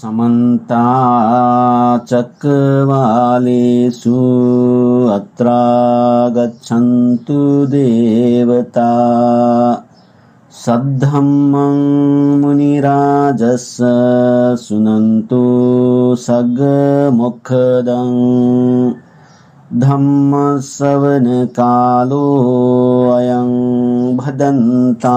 समन्ता अत्रागच्छन्तु देवता गच्छन्तु देवता सद्धम्मं स सुनन्तु सगमुखदं धर्मसवनकालोयं भदन्ता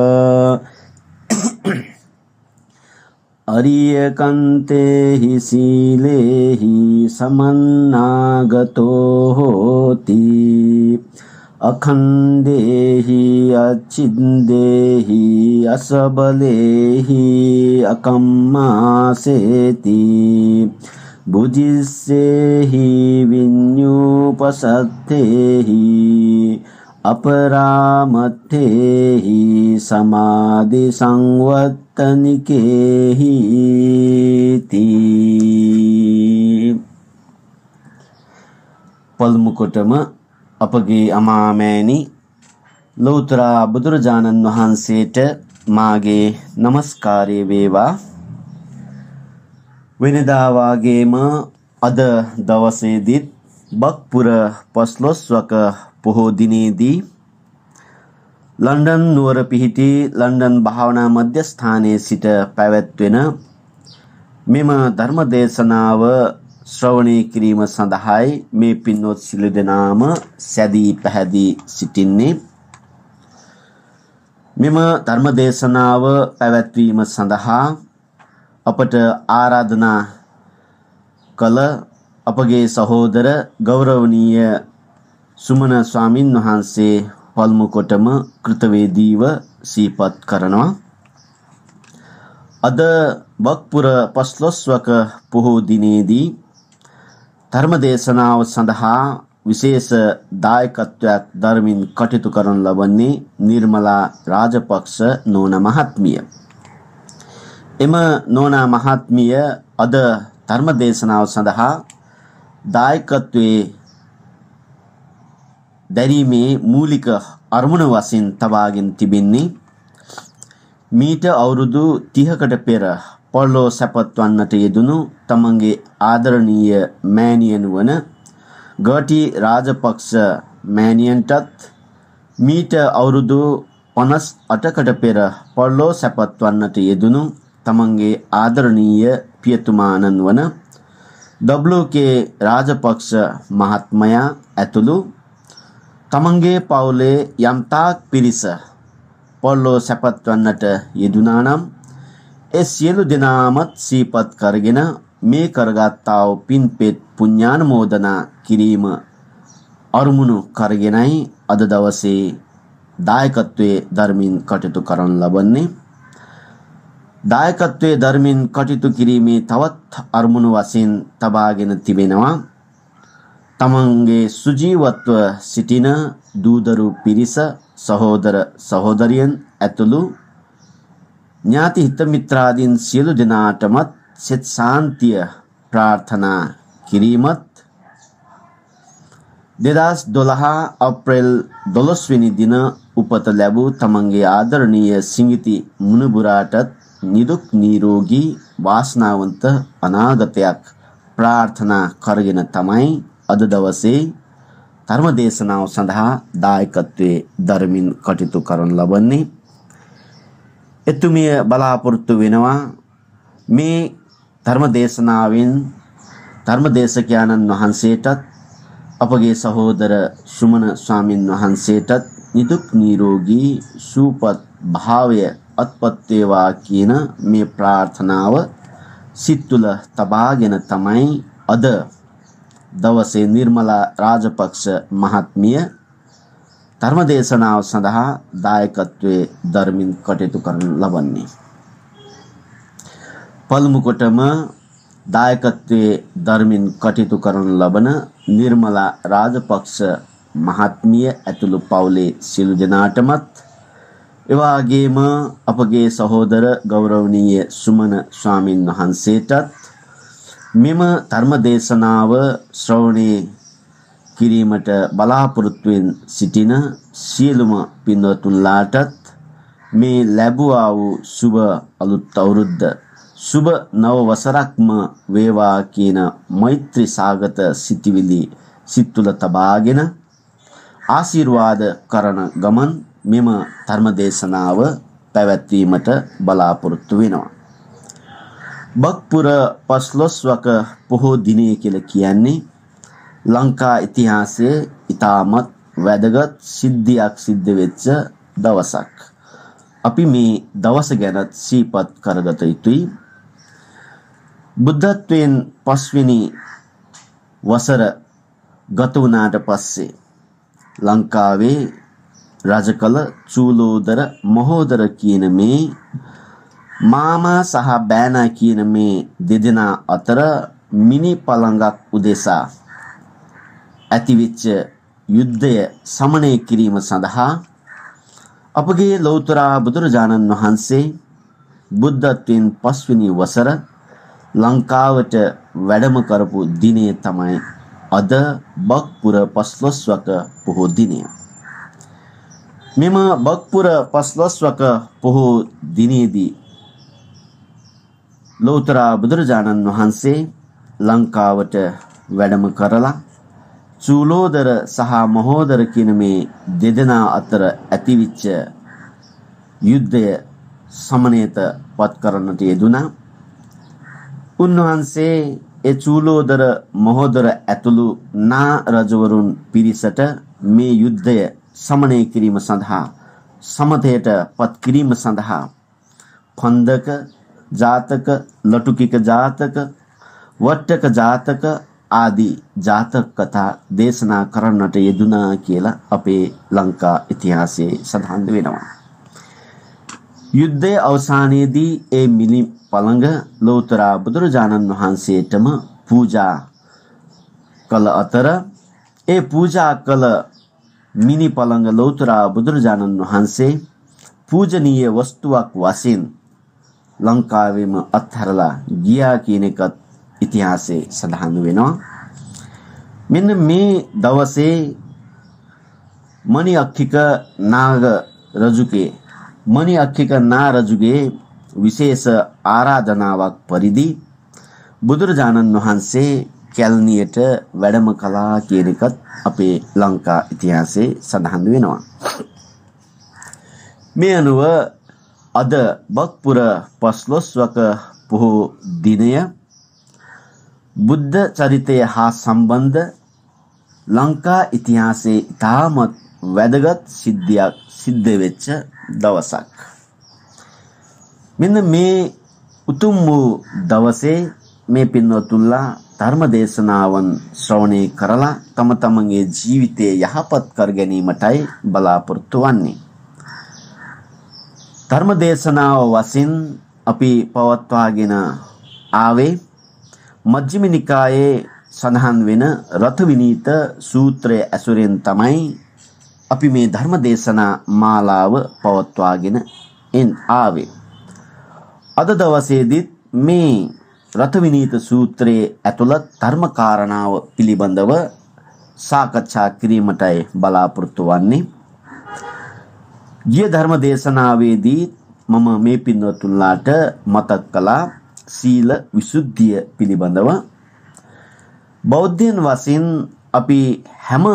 අරියකන්තේහි සීලේහි සමන්නාගතෝ හෝති අඛණ්ඩේහි අචින්දේහි අසබලේහි අකම්මාසේති බුජිස්සේහි විඤ්ඤූපසත්තේහි අපරාමත්තේහි සමාධි සංවත්තනිකේහි තී පල්මුකොටම අපගේ අමාමෑණි ලෞතර බුදුරජාණන් වහන්සේට මාගේ নমස්කාරය වේවා වෙනදා වාගේම අද දවසේදීත් බක්පුර පස්ලොස්වක පොහෝ දිනේදී ලන්ඩන් නුවර පිහිටි ලන්ඩන් භාවනා මධ්‍යස්ථානයේ සිට පැවැත්වෙන මෙම ධර්ම දේශනාව ශ්‍රවණය කිරීම සඳහායි මේ පින්වත් සිළු දෙනාම සැදී පැහැදී සිටින්නේ මෙම ධර්ම දේශනාව පැවැත්වීම සඳහා අපට ආරාධනා කළ අපගේ සහෝදර ගෞරවනීය සුමන ස්වාමින් වහන්සේ පල්මු කොටම කෘතවේදීව සීපත් කරනවා අද බක්පුර පස්ලොස්වක පොහෝ දිනේදී ධර්ම දේශනාව සඳහා විශේෂ දායකත්වයක් ධර්මින් කටයුතු කරන ලබන්නේ නිර්මලා රාජපක්ෂ නෝන මහත්මිය. එම නෝනා මහත්මිය අද ධර්ම දේශනාව සඳහා දායකත්වයේ දැරීමේ මූලික අරමුණ වශයෙන් තබාගෙන තිබෙන්නේ මීට අවුරුදු 30කට පෙර පොළොව සැපත් වන්නට යෙදුණු තමන්ගේ ආදරණීය මෑණියන් වන ගටි රාජපක්ෂ මෑණියන්ටත් මීට අවුරුදු 58කට පෙර පොළොව සැපත් වන්නට යෙදුණු තමන්ගේ ආදරණීය පියතුමාණන් වන WK රාජපක්ෂ මහත්මයා ඇතුළු තමන්ගේ පවුලේ යම්තාක් පිරිස පොල්ලෝ සැපත්වන්නට යෙදුනා නම් ඒ සියලු දෙනාමත් සීපත් කරගෙන මේ කරගත්තා වූ පින්පෙත් පුණ්‍යානුමෝදනා කිරීම අරුමුණු කරගෙනයි අද දවසේ දායකත්වයේ ධර්මින් කටයුතු කරන ලබන්නේ දායකත්වයේ ධර්මින් කටයුතු කිරීමේ තවත් අරමුණු වශයෙන් තබාගෙන තිබෙනවා තමන්ගේ සුජීවත්ව සිටින දූදරු පිරිස සහෝදර සහෝදරියන් ඇතුළු ඥාති හිත මිත්‍රාදීන් සියලු දෙනාටමත් සෙත් සාන්තිය ප්‍රාර්ථනා කිරීමත් 2012 අප්‍රේල් 12 වෙනි දින උපත ලැබූ තමන්ගේ ආදරණීය සිඟිති මුණුබුරාටත් නිදුක් නිරෝගී වාසනාවන්ත අනාගතයක් ප්‍රාර්ථනා කරගෙන තමයි අද දවසේ ධර්ම දේශනාව සඳහා දායකත්වයේ ධර්මින් කටයුතු කරන ලබන්නේ එතුමිය බලාපොරොත්තු වෙනවා මේ ධර්ම දේශනාවෙන් ධර්ම දේශකයාණන් වහන්සේටත් අපගේ සහෝදර සුමන ස්වාමින් වහන්සේටත් නිදුක් නිරෝගී සුවපත් භාවය අත්පත් වේවා කියන මේ ප්‍රාර්ථනාව සිත් තුළ තබාගෙන තමයි අද දවසේ නිර්මලා රාජපක්ෂ මහත්මිය ධර්මදේශනාව සඳහා දායකත්වයේ ධර්මින් කටයුතු කරන ලබන්නේ. පළමු කොටම දායකත්වයේ ධර්මින් කටයුතු කරන ලබන නිර්මලා රාජපක්ෂ මහත්මිය ඇතුළු පවුලේ සියලු දෙනාටමත් එවාගේම අපගේ සහෝදර ගෞරවනීය සුමන ස්වාමින් වහන්සේටත් මෙම ධර්ම දේශනාව ශ්‍රවණේ කිරීමට බලාපොරොත්තුෙන් සිටින සියලුම පින්වතුන්ලාටත් මේ ලැබුවා වූ සුබ අලුත් අවුරුද්ද සුබ නව වසරක්ම වේවා කියන මෛත්‍රී සාගත සිටිවිලි සිත් තුළ තබාගෙන ආශිර්වාද කරන ගමන් මෙම ධර්ම දේශනාව පැවැත්වීමට බලාපොරොත්තු වෙනවා බක්පුර පස්ලොස්වක පොහෝ දිනය කියලා කියන්නේ ලංකා ඉතිහාසයේ ඉතාමත් වැදගත් සිද්ධියක් සිද්ධ වෙච්ච දවසක්. අපි මේ දවස ගැනත් සීපත් කරගත යුතුයි. බුද්ධත්වයෙන් පස්වෙනි වසර ගත වුණාට පස්සේ ලංකාවේ රජකල චූලෝදර මහෝදර කියන මේ මාමා සහ බෑනා කියන මේ දෙදෙනා අතර මිනි පළඟක් උදෙසා ඇතිවෙච්ච යුද්ධය සමනය කිරීම සඳහා අපගේ ලෞතර බුදුරජාණන් වහන්සේ බුද්ධත්වයෙන් පස්වෙනි වසර ලංකාවට වැඩම කරපු දිනේ තමයි අද බක්පුර පස්ලොස්වක පොහෝ දිනය. මෙම බක්පුර පස්ලොස්වක පොහෝ දිනේදී ලෞතර බුදුරජාණන් වහන්සේ ලංකාවට වැඩම කරලා චූලෝදර සහ මහෝදර කියන මේ දෙදෙනා අතර ඇතිවිච්ච යුද්ධය සමනයටපත් කරන්නට යෙදුනා. උන්වහන්සේ ඒ චූලෝදර මහෝදර ඇතුළු නා රජවරුන් පිරිසට මේ යුද්ධය සමනය කිරීම සඳහා සමතයට පත් කිරීම සඳහා පන්දක जातक लटुकिक जातक වට්ටක ජාතක ආදී ජාතක කතා දේශනා කරන්නට යෙදුනා කියලා අපේ ලංකා ඉතිහාසයේ සඳහන් වෙනවා. යුද්ධයේ අවසානයේදී ඒ මිලි පළඟ ලෞතර බුදුරජාණන් වහන්සේටම පූජා කළ අතර ඒ පූජා කළ මිනි පළඟ ලෞතර බුදුරජාණන් වහන්සේ පූජනීය වස්තුවක් වශයෙන් ලංකාවේම අත්හැරලා ගියා කියන එකත් ඉතිහාසයේ සඳහන් වෙනවා. මෙන්න මේ දවසේ මණිඅක්ඛික නාග රජුගේ මණිඅක්ඛික නා රජුගේ විශේෂ ආරාධනාවක් පරිදි බුදුරජාණන් වහන්සේ කැලණියට වැඩම කළා කියන එකත් අපේ ලංකා ඉතිහාසයේ සඳහන් වෙනවා. මේ අනුව අද බක්පුර පස්ලොස්වක පොහෝ දිනය බුද්ධ චරිතය හා සම්බන්ධ ලංකා ඉතිහාසයේ ඉතාමත් වැදගත් සිද්ධියක් සිද්ධ වෙච්ච දවසක්. මෙන්න මේ උතුම් වූ දවසේ මේ පින්වතුන්ලා ධර්ම දේශනාවන් ශ්‍රවණය කරලා තම තමන්ගේ ජීවිතය යහපත් කර ගැනීමටයි බලාපොරොත්තු වෙන්නේ. ධර්ම දේශනාව වශයෙන් අපි පවත්වාගෙන ආවේ මජ්ක්‍ධිම නිකායේ සඳහන් වෙන රත විනීත සූත්‍රය ඇසුරෙන් තමයි අපි මේ ධර්ම දේශනා මාලාව පවත්වාගෙන එන් ආවේ. අද දවසේදීත් මේ රත විනීත සූත්‍රයේ ඇතුළත් ධර්ම කාරණාව පිළිබඳව සාකච්ඡා කිරීමටයි බලාපොරොත්තු වෙන්නේ. ගිය ධර්ම දේශනාවේදී මම මේ පින්වත්තුන්ලාට මතක් කළා සීල විසුද්ධිය පිළිබඳව බෞද්ධයන් වශයෙන් අපි හැම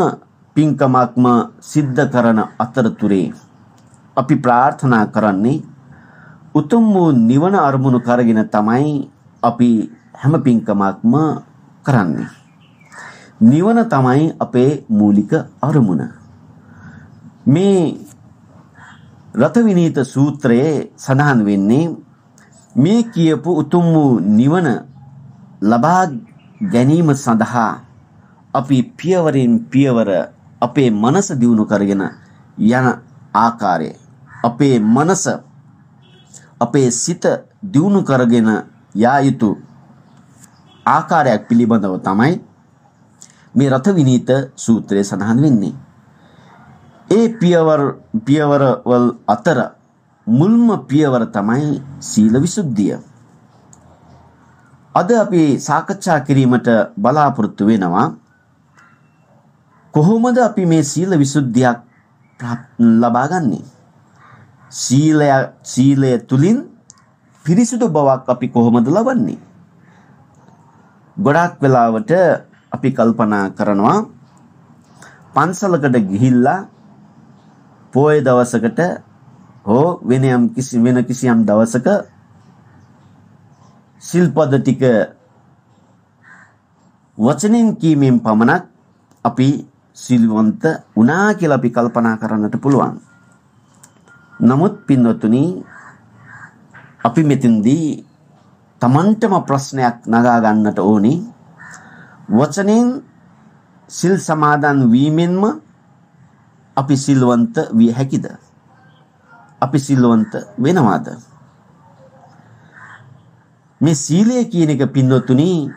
පින්කමක්ම සිද්ධ කරන අතරතුරේ අපි ප්‍රාර්ථනා කරන්නේ උතුම් වූ නිවන අරමුණු කරගෙන තමයි අපි හැම පින්කමක්ම කරන්නේ නිවන තමයි අපේ මූලික අරමුණ මේ රතවිනීත සූත්‍රයේ සඳහන් වෙන්නේ මේ කියපු උතුම් වූ නිවන ලබා ගැනීම සඳහා අපි පියවරින් පියවර අපේ මනස දියුණු කරගෙන යන ආකාරය අපේ මනස අපේ සිත දියුණු කරගෙන යා යුතු ආකාරයක් පිළිබඳව තමයි මේ රත විනීත සූත්‍රය සඳහන් වෙන්නේ ඒ පියවර පියවරවල් අතර මුල්ම පියවර තමයි සීල විසුද්ධිය. අද අපි සාකච්ඡා කිරීමට බලාපොරොත්තු වෙනවා කොහොමද අපි මේ සීල විසුද්ධියක් ලබා ගන්නේ? සීලය සීලය තුලින් පිරිසුදු බවක් අපි කොහොමද ලබන්නේ? ගොඩාක් වෙලාවට අපි කල්පනා කරනවා පන්සලකට ගිහිල්ලා පොය දවසකට හෝ වෙනයම් කිසි වෙන කිසියම් දවසක සිල්පද ටික වචනින් කීමෙන් පමණක් අපි සිල්වන්ත වුණා කියලා අපි කල්පනා කරන්නට පුළුවන්. නමුත් පින්වත්නි අපි මෙතෙන්දී Tamanටම ප්‍රශ්නයක් නගා ගන්නට ඕනි. වචනෙන් සිල් සමාදන් වීමෙන්ම අපි සිල්වන්ත විය හැකිද? අපි සිල්වන්ත වෙනවාද? මේ සීලය කියන එක පින්නතුනි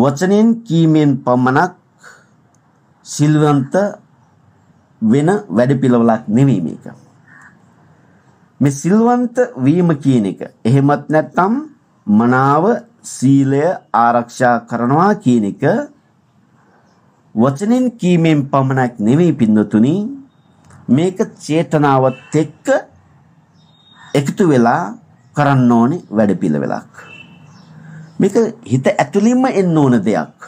වචනෙන් කීමෙන් පමණක් සිල්වන්ත වෙන වැඩපිළිවෙලක් නෙවෙයි මේක. මේ සිල්වන්ත වීම කියන එක එහෙමත් නැත්නම් මනාව සීලය ආරක්ෂා කරනවා කියන එක වචනෙන් කීමෙන් පමණක් නෙවෙයි පින්නතුනි මේක චේතනාවත් එක්ක එකතු වෙලා කරන්න ඕනේ වැඩපිළිවෙලක්. මේක හිත ඇතුළින්ම එන්න ඕන දෙයක්.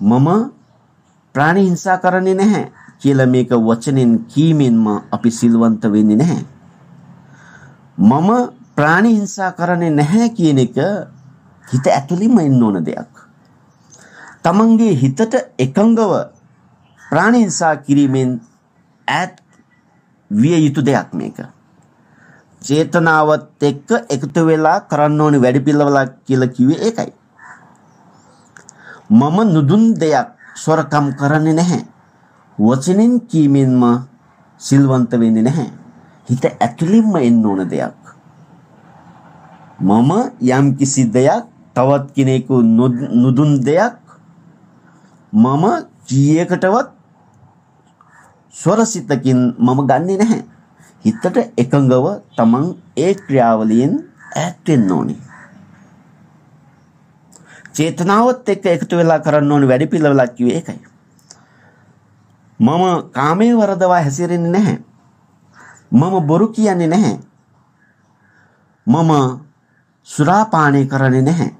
මම ප්‍රාණ හිංසා කරන්නේ නැහැ කියලා මේක වචනෙන් කීමෙන්ම අපි සිල්වන්ත වෙන්නේ නැහැ. මම ප්‍රාණ හිංසා කරන්නේ නැහැ කියන එක හිත ඇතුළින්ම එන්න ඕන දෙයක්. තමන්ගේ හිතට එකඟව ප්‍රාණහිංසා කිරීමෙන් ඈත් විය යුතු දෙයක් මේක. චේතනාවත් එක්ක එකතු වෙලා කරන්න ඕනි වැඩි පිළිවෙලක් කියලා කිව්වේ ඒකයි. මම නුදුන් දෙයක් සොරකම් කරන්නේ නැහැ. වචනෙන් කීමෙන්ම සිල්වන්ත වෙන්නේ නැහැ. හිත ඇතුළින්ම එන්න ඕන දෙයක්. මම යම් කිසි දෙයක් තවත් කෙනෙකු නුදුන් දෙයක් මම කීයකටවත් ස්වරසිතකින් මම ගන්නේ නැහැ. හිතට එකඟව තමන් ඒ ක්‍රියාවලියෙන් ඈත් වෙන්න ඕනේ. චේතනාවත් එක්ක එකතු වෙලා කරන්න ඕනේ වැඩි පිළිවෙලක් කිව්වේ ඒකයි. මම කාමයේ වරදවා හැසිරෙන්නේ නැහැ. මම බොරු කියන්නේ නැහැ. මම සුරාපානය කරන්නේ නැහැ.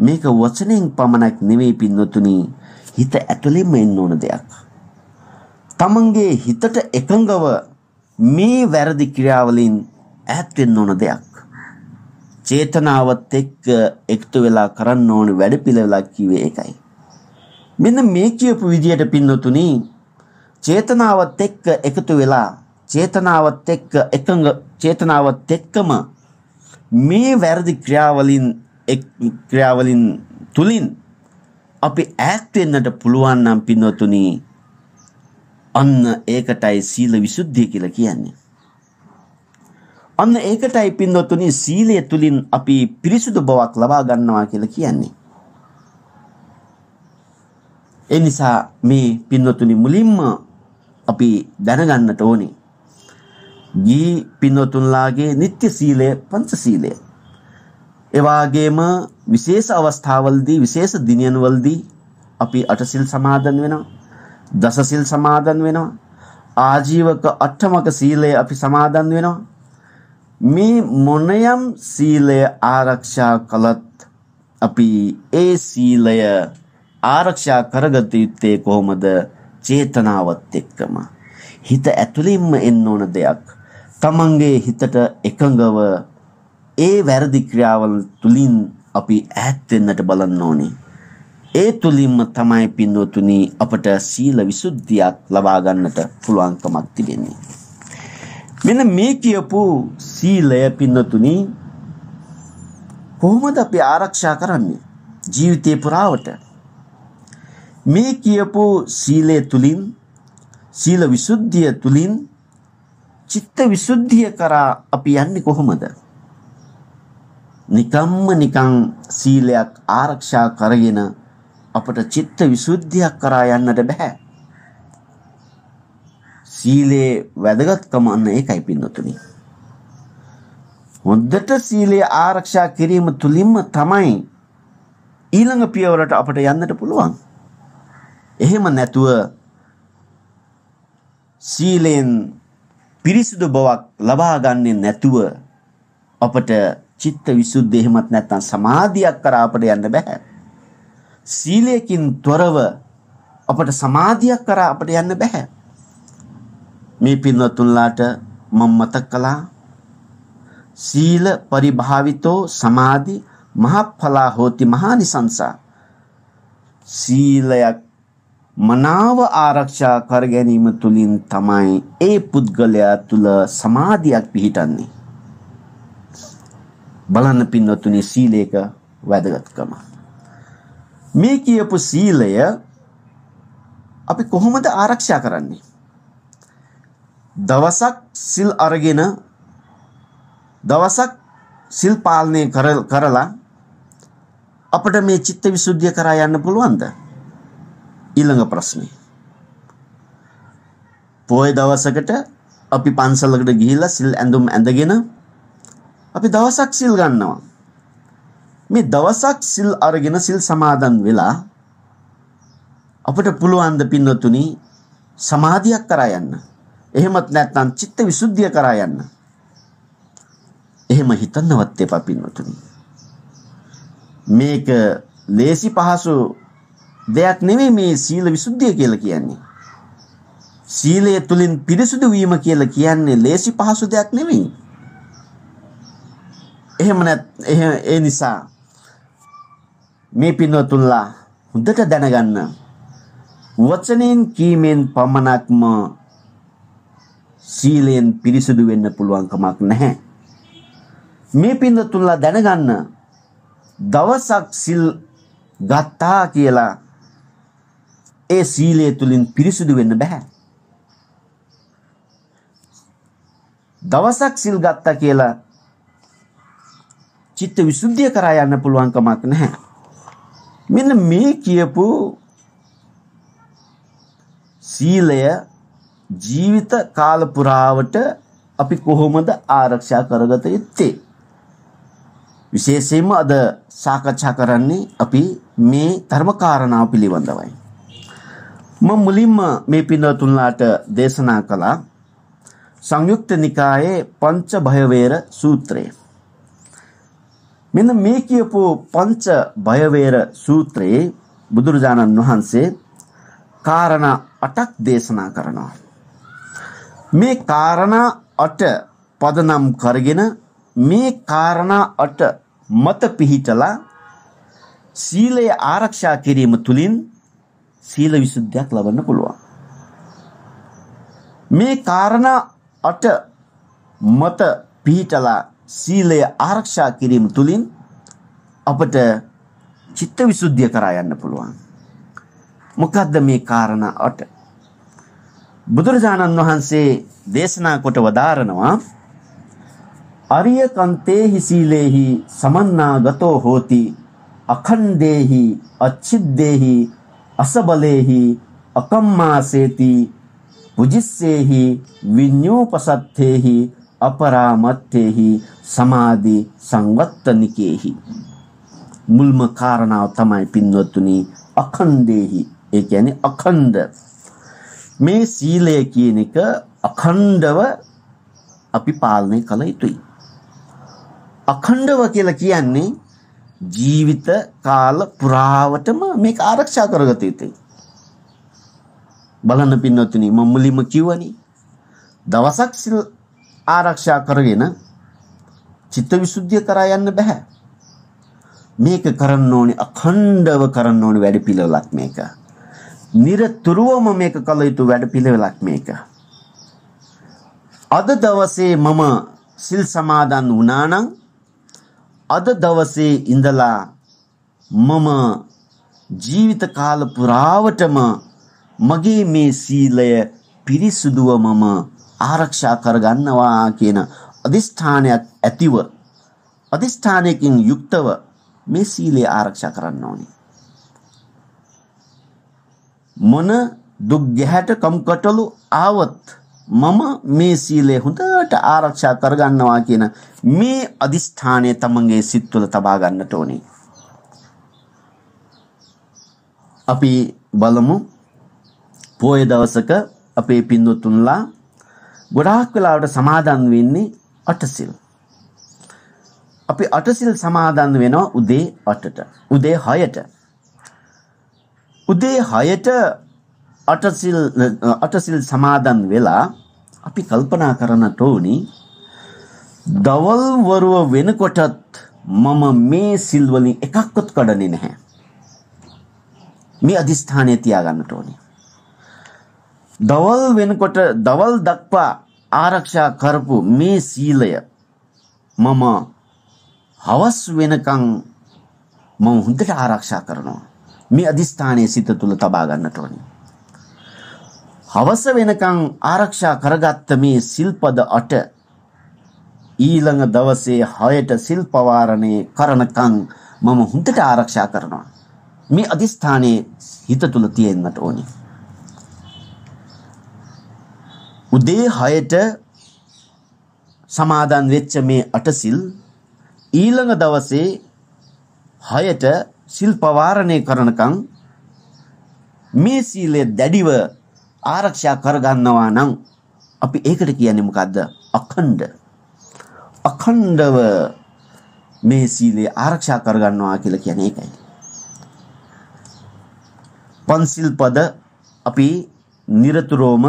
මේක වචනෙන් පමණක් නෙවෙයි පින්නතුනි හිත ඇතුළෙම එන්න ඕන දෙයක්. තමන්ගේ හිතට එකඟව මේ වැරදි ක්‍රියාවලින් ඈත් වෙන්න ඕන දෙයක්. චේතනාවත් එක්ක එකතු වෙලා කරන්න ඕන වැඩපිළිවෙලක් කිව්වේ ඒකයි. මෙන්න මේ කියපු විදියට පින්නතුනි චේතනාවත් එක්ක එකතු වෙලා චේතනාවත් එක්ක එකඟ චේතනාවත් එක්කම මේ වැරදි ක්‍රියාවලින් එක් ක්‍රියාවලින් තුලින් අපි ඈත් වෙන්නට පුළුවන් නම් පින්වතුනි අන්න ඒකටයි සීල විසුද්ධිය කියලා කියන්නේ. අන්න ඒකටයි පින්වතුනි සීලය තුලින් අපි පිරිසුදු බවක් ලබා ගන්නවා කියලා කියන්නේ. ඒ නිසා මේ පින්වතුනි මුලින්ම අපි දැනගන්නට ඕනේ. ගී පින්වතුන්ලාගේ නිත්‍ය සීලය පංච සීලය ඒ වගේම විශේෂ අවස්ථාවවලදී විශේෂ දිනයන්වලදී අපි අටසිල් සමාදන් වෙනවා. දසසිල් සමාදන් වෙනවා. ආජීවක අට්ඨමක සීලය අපි සමාදන් වෙනවා. මේ මොනයම් සීලය ආරක්ෂා කළත් අපි ඒ සීලය ආරක්ෂා කරගත යුත්තේ කොහොමද? චේතනාවත් එක්කම. හිත ඇතුළින්ම එන්න ඕන දෙයක්. තමන්ගේ හිතට එකඟව ඒ වැරදි ක්‍රියාවල් තුලින් අපි ඈත් වෙන්නට බලන්න ඕනේ. ඒ තුලින්ම තමයි පින්වතුනි අපට සීල විසුද්ධියක් ලබා ගන්නට පුළුවන්කමක් තිබෙන්නේ. මෙන්න මේ කියපු සීලය පින්වතුනි කොහොමද අපි ආරක්ෂා කරන්නේ ජීවිතේ පුරාවට? මේ කියපු සීලය තුලින් සීල විසුද්ධිය තුලින් චිත්ත විසුද්ධිය කරා අපි යන්නේ කොහොමද? නිකම්ම නිකං සීලයක් ආරක්ෂා කරගෙන අපට චිත්ත විසුද්ධියක් කරා යන්නට බෑ. සීලේ වැදගත්කම අන්න ඒකයි පින්නතුනි. හොඳට සීලය ආරක්ෂා කිරීම තුලින්ම තමයි ඊළඟ පියවරට අපට යන්නට පුළුවන්. එහෙම නැතුව සීලෙන් පිරිසිදු බවක් ලබා ගන්නේ නැතුව අපට චිත්ත විසුද්ධිය එහෙමත් නැත්නම් සමාධියක් කරා අපට යන්න බෑ. සීලයෙන් තොරව අපට සමාධියක් කරා අපට යන්න බෑ. මේ පින්වත්තුන්ලාට මම මතක් කළා සීල පරිභාවිතෝ සමාධි මහඵලා හෝති මහානිසංසා සීලයක් මනාව ආරක්ෂා කර ගැනීම තුලින් තමයි ඒ පුද්ගලයා තුල සමාධියක් පිහිටන්නේ බලන්න පින්වත්තුනේ සීලේක වැදගත්කම. මේ කියපු සීලය අපි කොහොමද ආරක්ෂා කරන්නේ? දවසක් සිල් අරගෙන දවසක් සිල් පාලනය කරලා අපිට මේ චිත්ත විසුද්ධිය කරා යන්න පුළුවන්ද? ඊළඟ ප්‍රශ්නේ. පොය දවසකට අපි පන්සලකට ගිහිල්ලා සිල් ඇඳුම් ඇඳගෙන අපි දවසක් සිල් ගන්නවා. මේ දවසක් සිල් අරගෙන සිල් සමාදන් වෙලා අපට පුළුවන් ද පින්නතුනි සමාධියක් කරා යන්න. එහෙමත් නැත්නම් චිත්ත විසුද්ධිය කරා යන්න. එහෙම හිතන්නවත් එපා පින්නතුනි. මේක ලේසි පහසු දෙයක් නෙමෙයි මේ සීල විසුද්ධිය කියලා කියන්නේ. සීලය තුලින් පිරිසුදු වීම කියලා කියන්නේ ලේසි පහසු දෙයක් නෙමෙයි. එහෙම නැත් ඒ නිසා මේ පින්වතුන්ලා හොඳට දැනගන්න වචනෙන් කීමෙන් පමණක්ම සීලයෙන් පිරිසිදු වෙන්න පුළුවන් කමක් නැහැ මේ පින්වතුන්ලා දැනගන්න දවසක් සිල් ගත්තා කියලා ඒ සීලය තුලින් පිරිසිදු වෙන්න බෑ දවසක් සිල් ගත්තා කියලා චිත්ත විසුද්ධිය කරා යන්න පුළුවන් කමක් නැහැ. මෙන්න මේ කියපු සීලය ජීවිත කාල පුරාවට අපි කොහොමද ආරක්ෂා කරගත යුත්තේ? විශේෂයෙන්ම අද සාකච්ඡා කරන්නේ අපි මේ ධර්මකාරණාව පිළිබඳවයි. මම මුලින්ම මේ පින්වතුන්ලාට දේශනා කළා සංයුක්ත නිකායේ පංච භයවේර සූත්‍රය. මෙන්න මේ කියපු පංච බයවේර සූත්‍රයේ බුදුරජාණන් වහන්සේ කාරණා 8ක් දේශනා කරනවා. මේ කාරණා 8 පදනම් කරගෙන මේ කාරණා 8 මත පිහිටලා සීලය ආරක්ෂා කිරීම තුළින් සීල විසුද්ධියක් ලබන්න පුළුවන්. මේ කාරණා 8 මත පිහිටලා සීලය ආරක්ෂා කිරීම තුළින් අපට චිත්ත විසුද්ධිය කරා යන්න පුළුවන්. මොකක්ද මේ කාරණාවට? බුදුරජාණන් වහන්සේ දේශනා කොට වදාරනවා අරිය කන්තේහි සීලේහි සමන්නාගතෝ හෝති අඛණ්ඩේහි අච්චිද්දේහි අසබලේහි අකම්මාසේති පුජිස්සේහි විඤ්ඤූපසත්තේහි අපරාමත්තේහි සමාධි සංවත්තනිකේහි මුල්ම කාරණාව තමයි පින්වත්තුනි අඛණ්ඩේහි ඒ කියන්නේ අඛණ්ඩ මේ සීලය කියන එක අඛණ්ඩව අපි පාලනය කළ යුතුයි අඛණ්ඩව කියලා කියන්නේ ජීවිත කාල පුරාවටම මේක ආරක්ෂා කරගත යුතුයි බලන්න පින්වත්තුනි මම මුලින්ම කිව්වනේ දවසක් ආරක්ෂා කරගෙන චිත්තවිසුද්ධිය කරා යන්න බෑ. මේක කරන්න ඕනේ අඛණ්ඩව කරන්න ඕනේ වැඩ පිළිවෙලක් මේක. নিরතුරුවම මේක කළ යුතු වැඩ පිළිවෙලක් මේක. අද දවසේ මම සිල් සමාදන් වුණා නම් අද දවසේ ඉඳලා මම ජීවිත කාල පුරාවටම මගේ මේ සීලය පිරිසුදුව මම ආරක්ෂා කරගන්නවා කියන අදිස්ථානයක් ඇතිව අදිස්ථානයකින් යුක්තව මේ සීලය ආරක්ෂා කරන්න ඕනේ. මොන දුක් ගැහැට කම්කටොළු ආවත් මම මේ සීලය හොඳට ආරක්ෂා කරගන්නවා කියන මේ අදිස්ථානය තමන්ගේ සිත් තුළ තබා ගන්නට ඕනේ. අපි බලමු පොය දවසක අපේ පින්දුතුන්ලා ගොඩාක් වෙලාවට සමාදන් වෙන්නේ අටසිල්. අපි අටසිල් සමාදන් වෙනවා උදේ 8ට. උදේ 6ට. උදේ 6ට අටසිල් අටසිල් සමාදන් වෙලා අපි කල්පනා කරන්නට ඕනි දවල් වරුව වෙනකොටත් මම මේ සිල් වලින් එකක්වත් කඩන්නේ නැහැ. මේ අදිස්ථානය තියාගන්නට ඕනේ. දවල් වෙනකොට දවල් දක්වා ආරක්ෂා කරපු මේ සීලය මම හවස් වෙනකන් මම හොඳට ආරක්ෂා කරනවා. මේ අදිස්ථානයේ සිත තුල තබා ගන්නට ඕනේ. හවස වෙනකන් ආරක්ෂා කරගත්ත මේ සිල්පද අට ඊළඟ දවසේ 6ට සිල්පවාරණේ කරනකන් මම හොඳට ආරක්ෂා කරනවා. මේ අදිස්ථානයේ හිත තුල තියෙන්නට ඕනේ. උදේ 6ට සමාදන් වෙච්ච මේ අටසිල් ඊළඟ දවසේ 6ට සිල් පවාරණය කරනකම් මේ සීලය දැඩිව ආරක්ෂා කරගන්නවා නම් අපි ඒකට කියන්නේ මොකද්ද? අඛණ්ඩ. අඛණ්ඩව මේ සීලය ආරක්ෂා කරගන්නවා කියලා කියන්නේ ඒකයි. පන්සිල් පද අපි নিরතුරුවම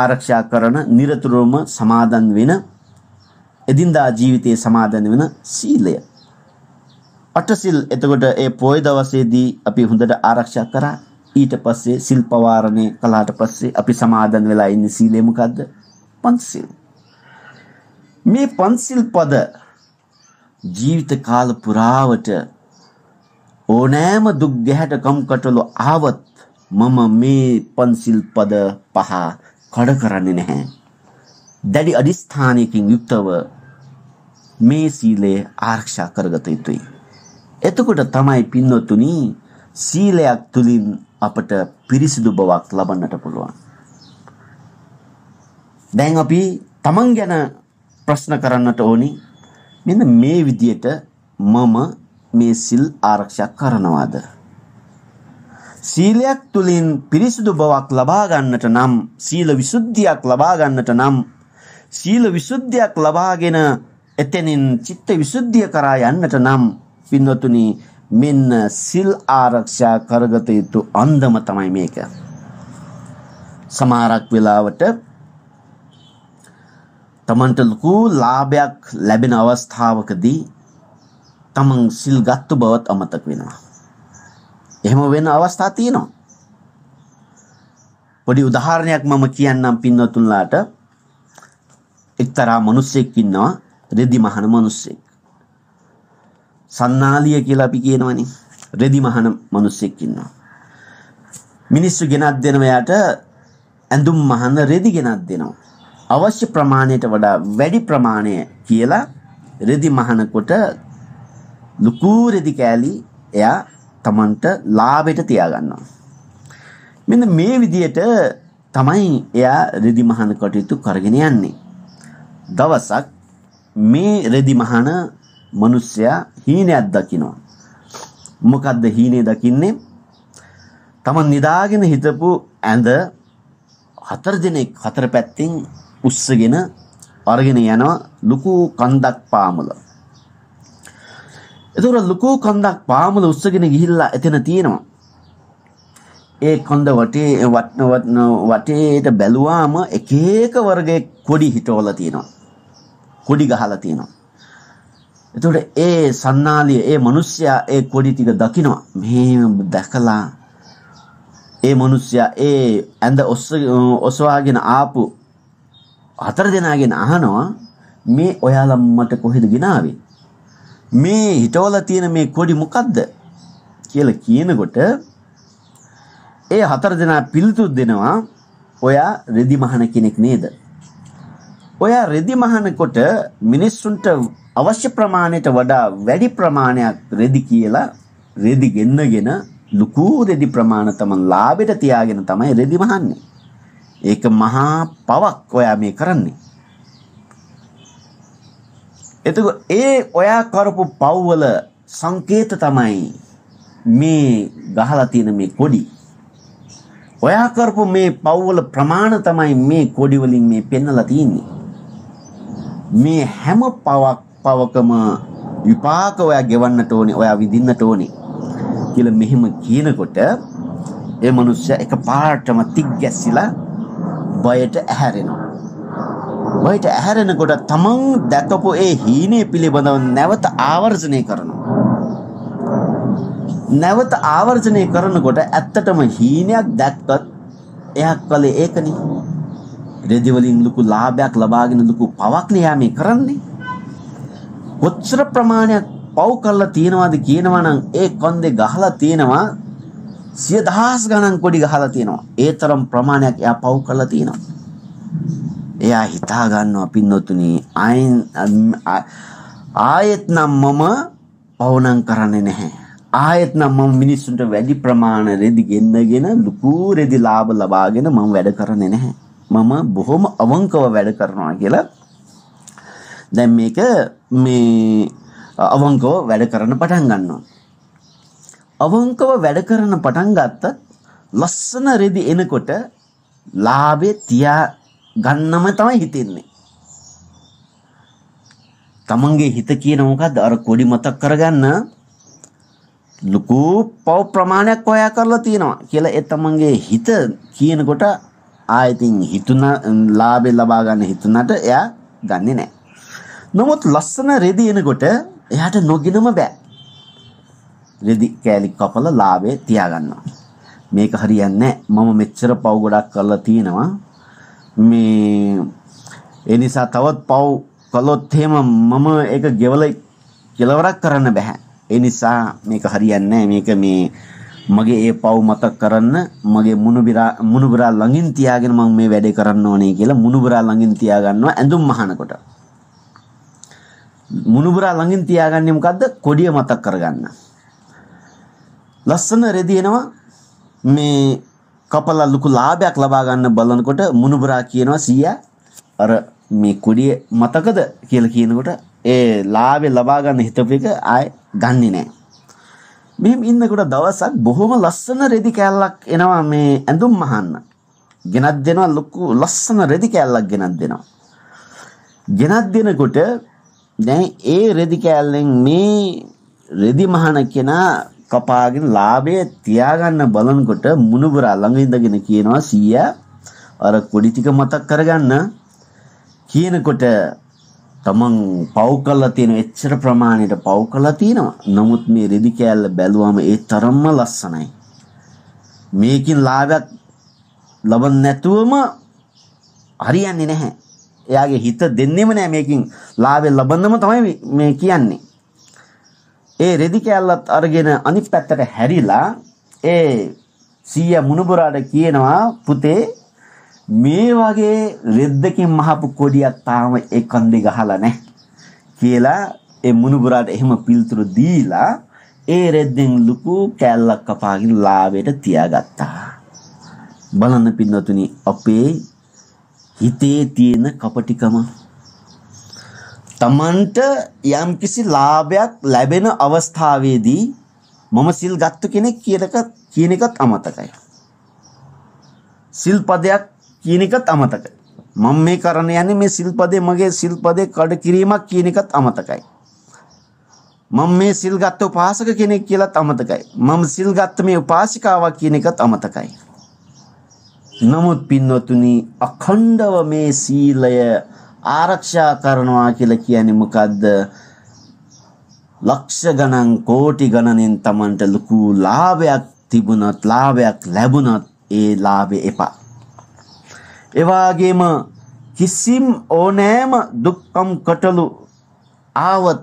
ආරක්ෂා කරන නිරතුරුවම සමාදන් වෙන එදින්දා ජීවිතයේ සමාදන් වෙන සීලය. අටසිල් එතකොට ඒ පොය දවසේදී අපි හොඳට ආරක්ෂා කරා. ඊට පස්සේ සිල් පවාරණය කළාට පස්සේ අපි සමාදන් වෙලා ඉන්නේ සීලය මොකද්ද? පන්සිල්. මේ පන්සිල් පද ජීවිත කාල පුරාවට ඕනෑම දුක් ගැහැට කම්කටොළු ආවත් මම මේ පන්සිල් පද පහ කඩ කරන්නේ නැහැ. දැඩි අදිස්ථානයකින් යුක්තව මේ සීලය ආරක්ෂා කරගත යුතුයි. එතකොට තමයි පින්නොතුනි සීලයක් තුලින් අපට පිරිසිදු බවක් ලබන්නට පුළුවන්. දැන් අපි Taman ගැන ප්‍රශ්න කරන්නට ඕනි. මෙන්න මේ විදියට මම මේ සිල් ආරක්ෂා කරනවාද? සීලයක් තුළින් පිරිසිදු බවක් ලබා ගන්නට නම් සීල විසුද්ධියක් ලබා ගන්නට නම් සීල විසුද්ධියක් ලබාගෙන එතෙනින් චිත්ත විසුද්ධිය කරා යන්නට නම් පින්වතුනි මෙන්න සිල් ආරක්ෂා කරගත යුතු අන්දම තමයි මේක. සමහරක් වෙලාවට තමන්ට ලොකු ලාභයක් ලැබෙන අවස්ථාවකදී තමන් සිල් ගත්තු බවත් අමතක වෙනවා. එහෙම වෙන අවස්ථා තියෙනවා. පොඩි උදාහරණයක් මම කියන්නම් පින්වතුන්ලාට. එක්තරා මිනිසෙක් ඉන්නවා රෙදි මහන මිනිසෙක්. සන්නාලිය කියලා අපි කියනවනේ. රෙදි මහන මිනිසෙක් ඉන්නවා. මිනිස්සු ගෙනත් දෙනවා යාට ඇඳුම් මහන රෙදි ගෙනත් දෙනවා. අවශ්‍ය ප්‍රමාණයට වඩා වැඩි ප්‍රමාණය කියලා රෙදි මහන කොට ලুকু රෙදි කෑලි එයා Tamanට ලාභෙට තියාගන්නවා. මෙන්න මේ විදියට තමයි එයා රෙදි මහන කටයුතු කරගෙන යන්නේ. දවසක් මේ රෙදි මහන මිනිස්සයා හීනයක් දකිනවා. මොකද්ද හීනේ දකින්නේ? තමන් නිදාගෙන හිටපු ඇඳ හතර දිනක් හතර පැත්තෙන් උස්සගෙන අරගෙන යනවා ලুকু කන්දක් පාමුලා. එතකොට ලুকু කොන්දක් පාමුල උස්සගෙන ගිහිල්ලා එතන තියෙනවා. ඒ කොන්ද වටේ වටන වටේට බැලුවාම එක එක වර්ගයේ කොඩි හිටවල තියෙනවා. කොඩි ගහලා තියෙනවා. එතකොට ඒ සන්නාලිය ඒ මිනිස්සයා ඒ කොඩි ටික දකිනවා. මේ දැකලා ඒ මිනිස්සයා ඒ ඇඳ ඔසවාගෙන ආපු හතර දෙනාගෙන් අහනවා මේ ඔයාලා මට කොහෙද ගෙනාවේ? මේ හිටවල තියෙන මේ කොඩි මොකක්ද කියලා කියනකොට ඒ හතර දෙනා පිළිතුරු දෙනවා ඔයා රෙදි මහන කෙනෙක් නේද ඔයා රෙදි මහනකොට මිනිස්සුන්ට අවශ්‍ය ප්‍රමාණයට වඩා වැඩි ප්‍රමාණයක් රෙදි කියලා රෙදි ගෙන්නගෙන ලুকু රෙදි ප්‍රමාණ තමන් ලාභෙට තියාගෙන තමයි රෙදි මහන්නේ. ඒක මහා පවක් ඔයා මේ කරන්නේ. එතකොට ඒ ඔයා කරපු පව්වල සංකේත තමයි මේ ගහලා තියෙන මේ කොඩි. ඔයා කරපු මේ පව්වල ප්‍රමාණ තමයි මේ කොඩි වලින් මේ පෙන්වලා තියෙන්නේ. මේ හැම පවක් පවකම විපාක ඔයා ගෙවන්නට ඕනේ, ඔයා විඳින්නට ඕනේ කියලා මෙහෙම කියනකොට ඒ මනුස්සයා එකපාරටම තිගැස්සিলা බයට ඇහැරෙනවා. ඔයට ඇහැරෙනකොට තමන් දැකපු ඒ හීනය පිළිබඳව නැවත ආවර්ජනය කරනවා. නැවත ආවර්ජනය කරනකොට ඇත්තටම හීනයක් දැක්කත් එයක් කලේ ඒකනි. රෙදි වලින් ලොකු ලාභයක් ලබාගෙන ලොකු පවක් න්යාමේ කරන්නේ. කොච්චර ප්‍රමාණයක් පව් කරලා තියනවාද කියනවා නම් ඒ කොන්දේ ගහලා තියනවා සිය දහස් ගණන් කොඩි ගහලා තියනවා. ඒ තරම් ප්‍රමාණයක් එයා පව් කරලා තියනවා. එයා හිතා ගන්නවා පින්නොතුනි ආයෙන් ආයෙත් නම් මම පවුනම් කරන්නේ නැහැ. ආයෙත් නම් මම මිනිස්සුන්ට වැඩි ප්‍රමාණ රෙදි ගෙන්නගෙන ලুকু රෙදි ලාභ ලබාගෙන මම වැඩ කරන්නේ නැහැ. මම බොහොම අවංකව වැඩ කරනවා කියලා දැන් මේක මේ අවංකව වැඩ කරන්න පටන් ගන්නවා. අවංකව වැඩ කරන පටන් ගත්තත් ලස්සන රෙදි එනකොට ලාභේ තියා ගන්නම තමයි හිතෙන්නේ. තමන්ගේ හිත කියන මොකද්ද අර කොඩි මතක් කරගන්න ලොකු පව ප්‍රමාණයක් හොයා කරලා තියෙනවා කියලා ඒ තමන්ගේ හිත කියනකොට ආයතින් හිතුණා ලාභේ ලබා ගන්න හිතුණාට එයා ගන්නෙ නැහැ. නමුත් ලස්සන රෙදි එනකොට එයාට නොගිනම බෑ. රෙදි කෑලි කපලා ලාභේ තියාගන්නවා. මේක හරියන්නේ නැහැ. මම මෙච්චර පව ගොඩක් කරලා තියෙනවා. මේ ඒ නිසා තවත් පව් කළොත් එහෙම මම ඒක ගෙවල කෙලවරක් කරන්න බෑ. ඒ නිසා මේක හරියන්නේ මේක මේ මගේ ඒ පව් මතක් කරන්න මගේ මුණුබිරා මුණුබරා ළඟින් තියාගෙන මම මේ වැඩේ කරන්න ඕනේ කියලා මුණුබරා ළඟින් තියාගන්නවා ඇඳුම් මහනකොට. මුණුබරා ළඟින් තියාගන්නේ මොකද්ද? කොඩිය මතක් කරගන්න. ලස්සන රෙදි එනවා මේ කපල ලොකු ලාභයක් ලබා ගන්න බලනකොට මුණුබරා කියනවා සීයා අර මේ කුඩිය මතකද කියලා කියනකොට ඒ ලාභේ ලබා ගන්න හිතපු එක ආයෙ ගන්නෙ නෑ. මෙහෙම ඉන්නකොට දවසක් බොහොම ලස්සන රෙදි කෑල්ලක් එනවා මේ ඇඳුම් මහන්න. ගෙනත් දෙනවා ලොකු ලස්සන රෙදි කෑල්ලක් ගෙනත් දෙනවා. ගෙනත් දෙනකොට දැන් ඒ රෙදි කෑල්ලෙන් මේ රෙදි මහන කෙනා කපාගෙන ලාභය තියාගන්න බලනකොට මුණුබුරා ළඟ ඉඳගෙන කියනවා සීයා අර කොඩි ටික මතක් කරගන්න කියනකොට තමන් පව් කළා තියෙන එච්චර ප්‍රමාණයට පව් කළා තියෙනවා නමුත් මේ රෙදි කෑල්ල බැලුවම ඒ තරම්ම ලස්සනයි මේකින් ලාභයක් ලබන්න නැතුවම හරියන්නේ නැහැ එයාගේ හිත දෙන්නෙම නෑ මේකින් ලාභය ලබන්නම තමයි මේ කියන්නේ ඒ රෙදි කෑල්ලත් අරගෙන අනිත් පැත්තට හැරිලා ඒ සීයා මුණුබුරාට කියනවා පුතේ මේ වගේ රෙද්දකින් මහපු කොඩියක් තාම ඒ කන්දේ ගහලා නැහැ කියලා ඒ මුණුබුරාට එහෙම පිළිතුරු දීලා ඒ රෙද්දෙන් ලুকু කෑල්ලක් කපාගෙන ලාබෙට තියාගත්තා බලන්න පින්නතුනි අපේ හිතේ තියෙන කපටිකම තමන්ට යම්කිසි ලාභයක් ලැබෙන අවස්ථාවේදී මම සිල් ගත්තු කෙනෙක් කියලක කියන එකත් අමතකයි. සිල්පදයක් කියන එකත් අමතකයි. මම මේ කරන්න යන්නේ මේ සිල්පදේ මගේ සිල්පදේ කඩ කිරීමක් කියන එකත් අමතකයි. මම මේ සිල් ගත්ත උපාසක කෙනෙක් කියලත් අමතකයි. මම සිල් ගත්ත මේ උපාසිකාවක් කියන එකත් අමතකයි. නමුත් පින්වතුනි අඛණ්ඩව මේ සීලය ආරක්ෂා කරනවා කියලා කියන්නේ මොකද්ද? ලක්ෂ ගණන් කෝටි ගණනෙන් Tamanට ලොකු ලාභයක් තිබුණත් ලාභයක් ලැබුණත් ඒ ලාභෙ එපා. ඒ වගේම කිසිම ඕනෑම දුක්කම් කටළු ආවත්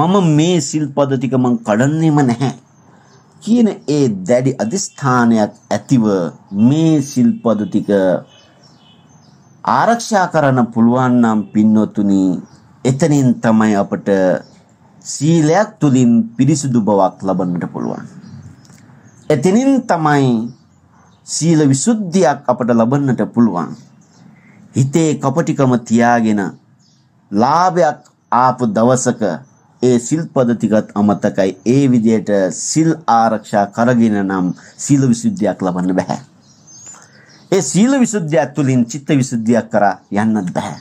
මම මේ සිල් පදතික මං කඩන්නේම නැහැ කියන ඒ දැඩි අධිෂ්ඨානයක් ඇතිව මේ සිල් පදතික ආරක්ෂා කරන්න පුළුවන් නම් පින්නොතුනි එතනින් තමයි අපට සීලයක් තුලින් පිරිසුදු බවක් ලබන්නට පුළුවන්. එතනින් තමයි සීල විසුද්ධියක් අපට ලබන්නට පුළුවන්. හිතේ කපටිකම තියාගෙන ලාභයක් ආපු දවසක ඒ සිල් පද ටිකත් අමතකයි. ඒ විදිහට සිල් ආරක්ෂා කරගෙන නම් සීල විසුද්ධියක් ලබන්න බෑ. ඒ සීල විසුද්ධිය තුළින් චිත්ත විසුද්ධියක් කරා යන්නත් බෑ.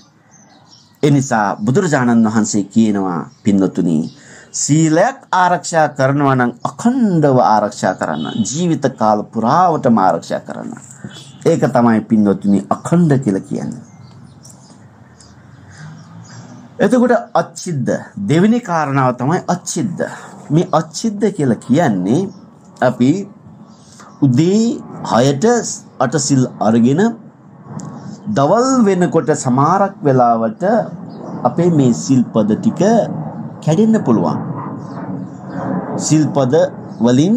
ඒ නිසා බුදුරජාණන් වහන්සේ කියනවා පින්නතුනි සීලයක් ආරක්ෂා කරනවා නම් අඛණ්ඩව ආරක්ෂා කරන්න ජීවිත කාල පුරාවටම ආරක්ෂා කරන්න. ඒක තමයි පින්නතුනි අඛණ්ඩ කියලා කියන්නේ. එතකොට අච්චිද්ද දෙවෙනි කාරණාව තමයි අච්චිද්ද. මේ අච්චිද්ද කියලා කියන්නේ අපි උදේ 6ට අටසිල් අරගෙන දවල් වෙනකොට සමහරක් වෙලාවට අපේ මේ සිල්පද ටික කැඩෙන්න පුළුවන්. සිල්පද වලින්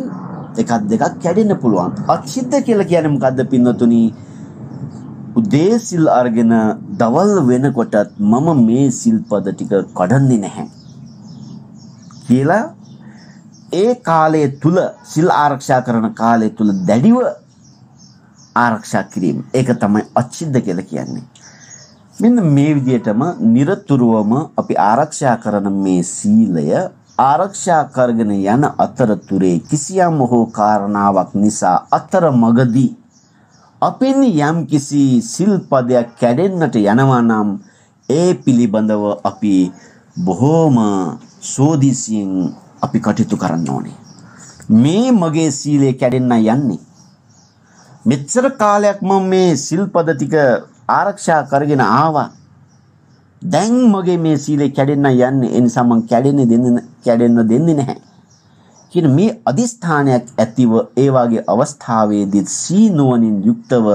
එකක් දෙකක් කැඩෙන්න පුළුවන්. අචිද්ද කියලා කියන්නේ මොකද්ද පින්නතුනි? උදේ සිල් අරගෙන දවල් වෙනකොටත් මම මේ සිල්පද ටික කඩන්නේ නැහැ. කියලා ඒ කාලය තුල සිල් ආරක්ෂා කරන කාලය තුල දැඩිව ආරක්ෂා කිරීම. ඒක තමයි අච්චිද්ද කියලා කියන්නේ. මෙන්න මේ විදිහටම নিরතුරුවම අපි ආරක්ෂා කරන මේ සීලය ආරක්ෂා කරගෙන යන අතරතුරේ කිසියම් හෝ කාරණාවක් නිසා අතරමඟදී අපෙන් යම් කිසි සිල්පදයක් කැඩෙන්නට යනවා නම් ඒ පිළිබඳව අපි බොහෝම සෝදිසියෙන් අපි කටයුතු කරන්න ඕනේ. මේ මගේ සීලය කැඩෙන්න යන්නේ. මෙච්චර කාලයක් මම මේ සිල්පද ටික ආරක්ෂා කරගෙන ආවා. දැන් මගේ මේ සීලය කැඩෙන්න යන්නේ. ඒ නිසා මම කැඩෙන්නේ දෙන්න කැඩෙන්න දෙන්නේ නැහැ. කියන මේ අදිස්ථානයක් ඇතිව ඒ වගේ අවස්ථාවේදී සීනුවණින් යුක්තව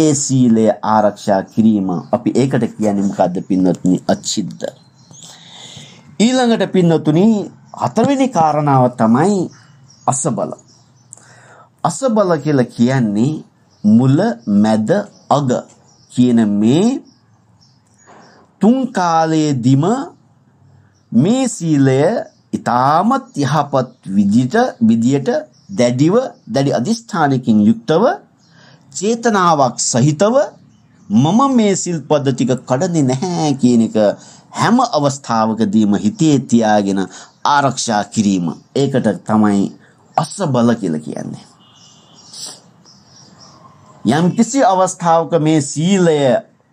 ඒ සීලය ආරක්ෂා කිරීම අපි ඒකට කියන්නේ මොකද්ද පින්වත්නි අචිද්ද ඊළඟට පින්නතුනි හතරවෙනි කාරණාව තමයි අසබල. අසබල කියලා කියන්නේ මුල මැද අග කියන මේ තුන් කාලයේදීම මේ සීලය ඊටමත් යහපත් විදියට විදියට දැඩිව දැඩි අදිස්ථානකින් යුක්තව චේතනාවක් සහිතව මම මේ සිල්පද ටික කඩන්නේ නැහැ කියන එක හැම අවස්ථාවකදීම හිතේ තියාගෙන ආරක්ෂා කිරීම. ඒකට තමයි අස්සබල කියලා කියන්නේ. යම් කිසි අවස්ථාවක මේ සීලය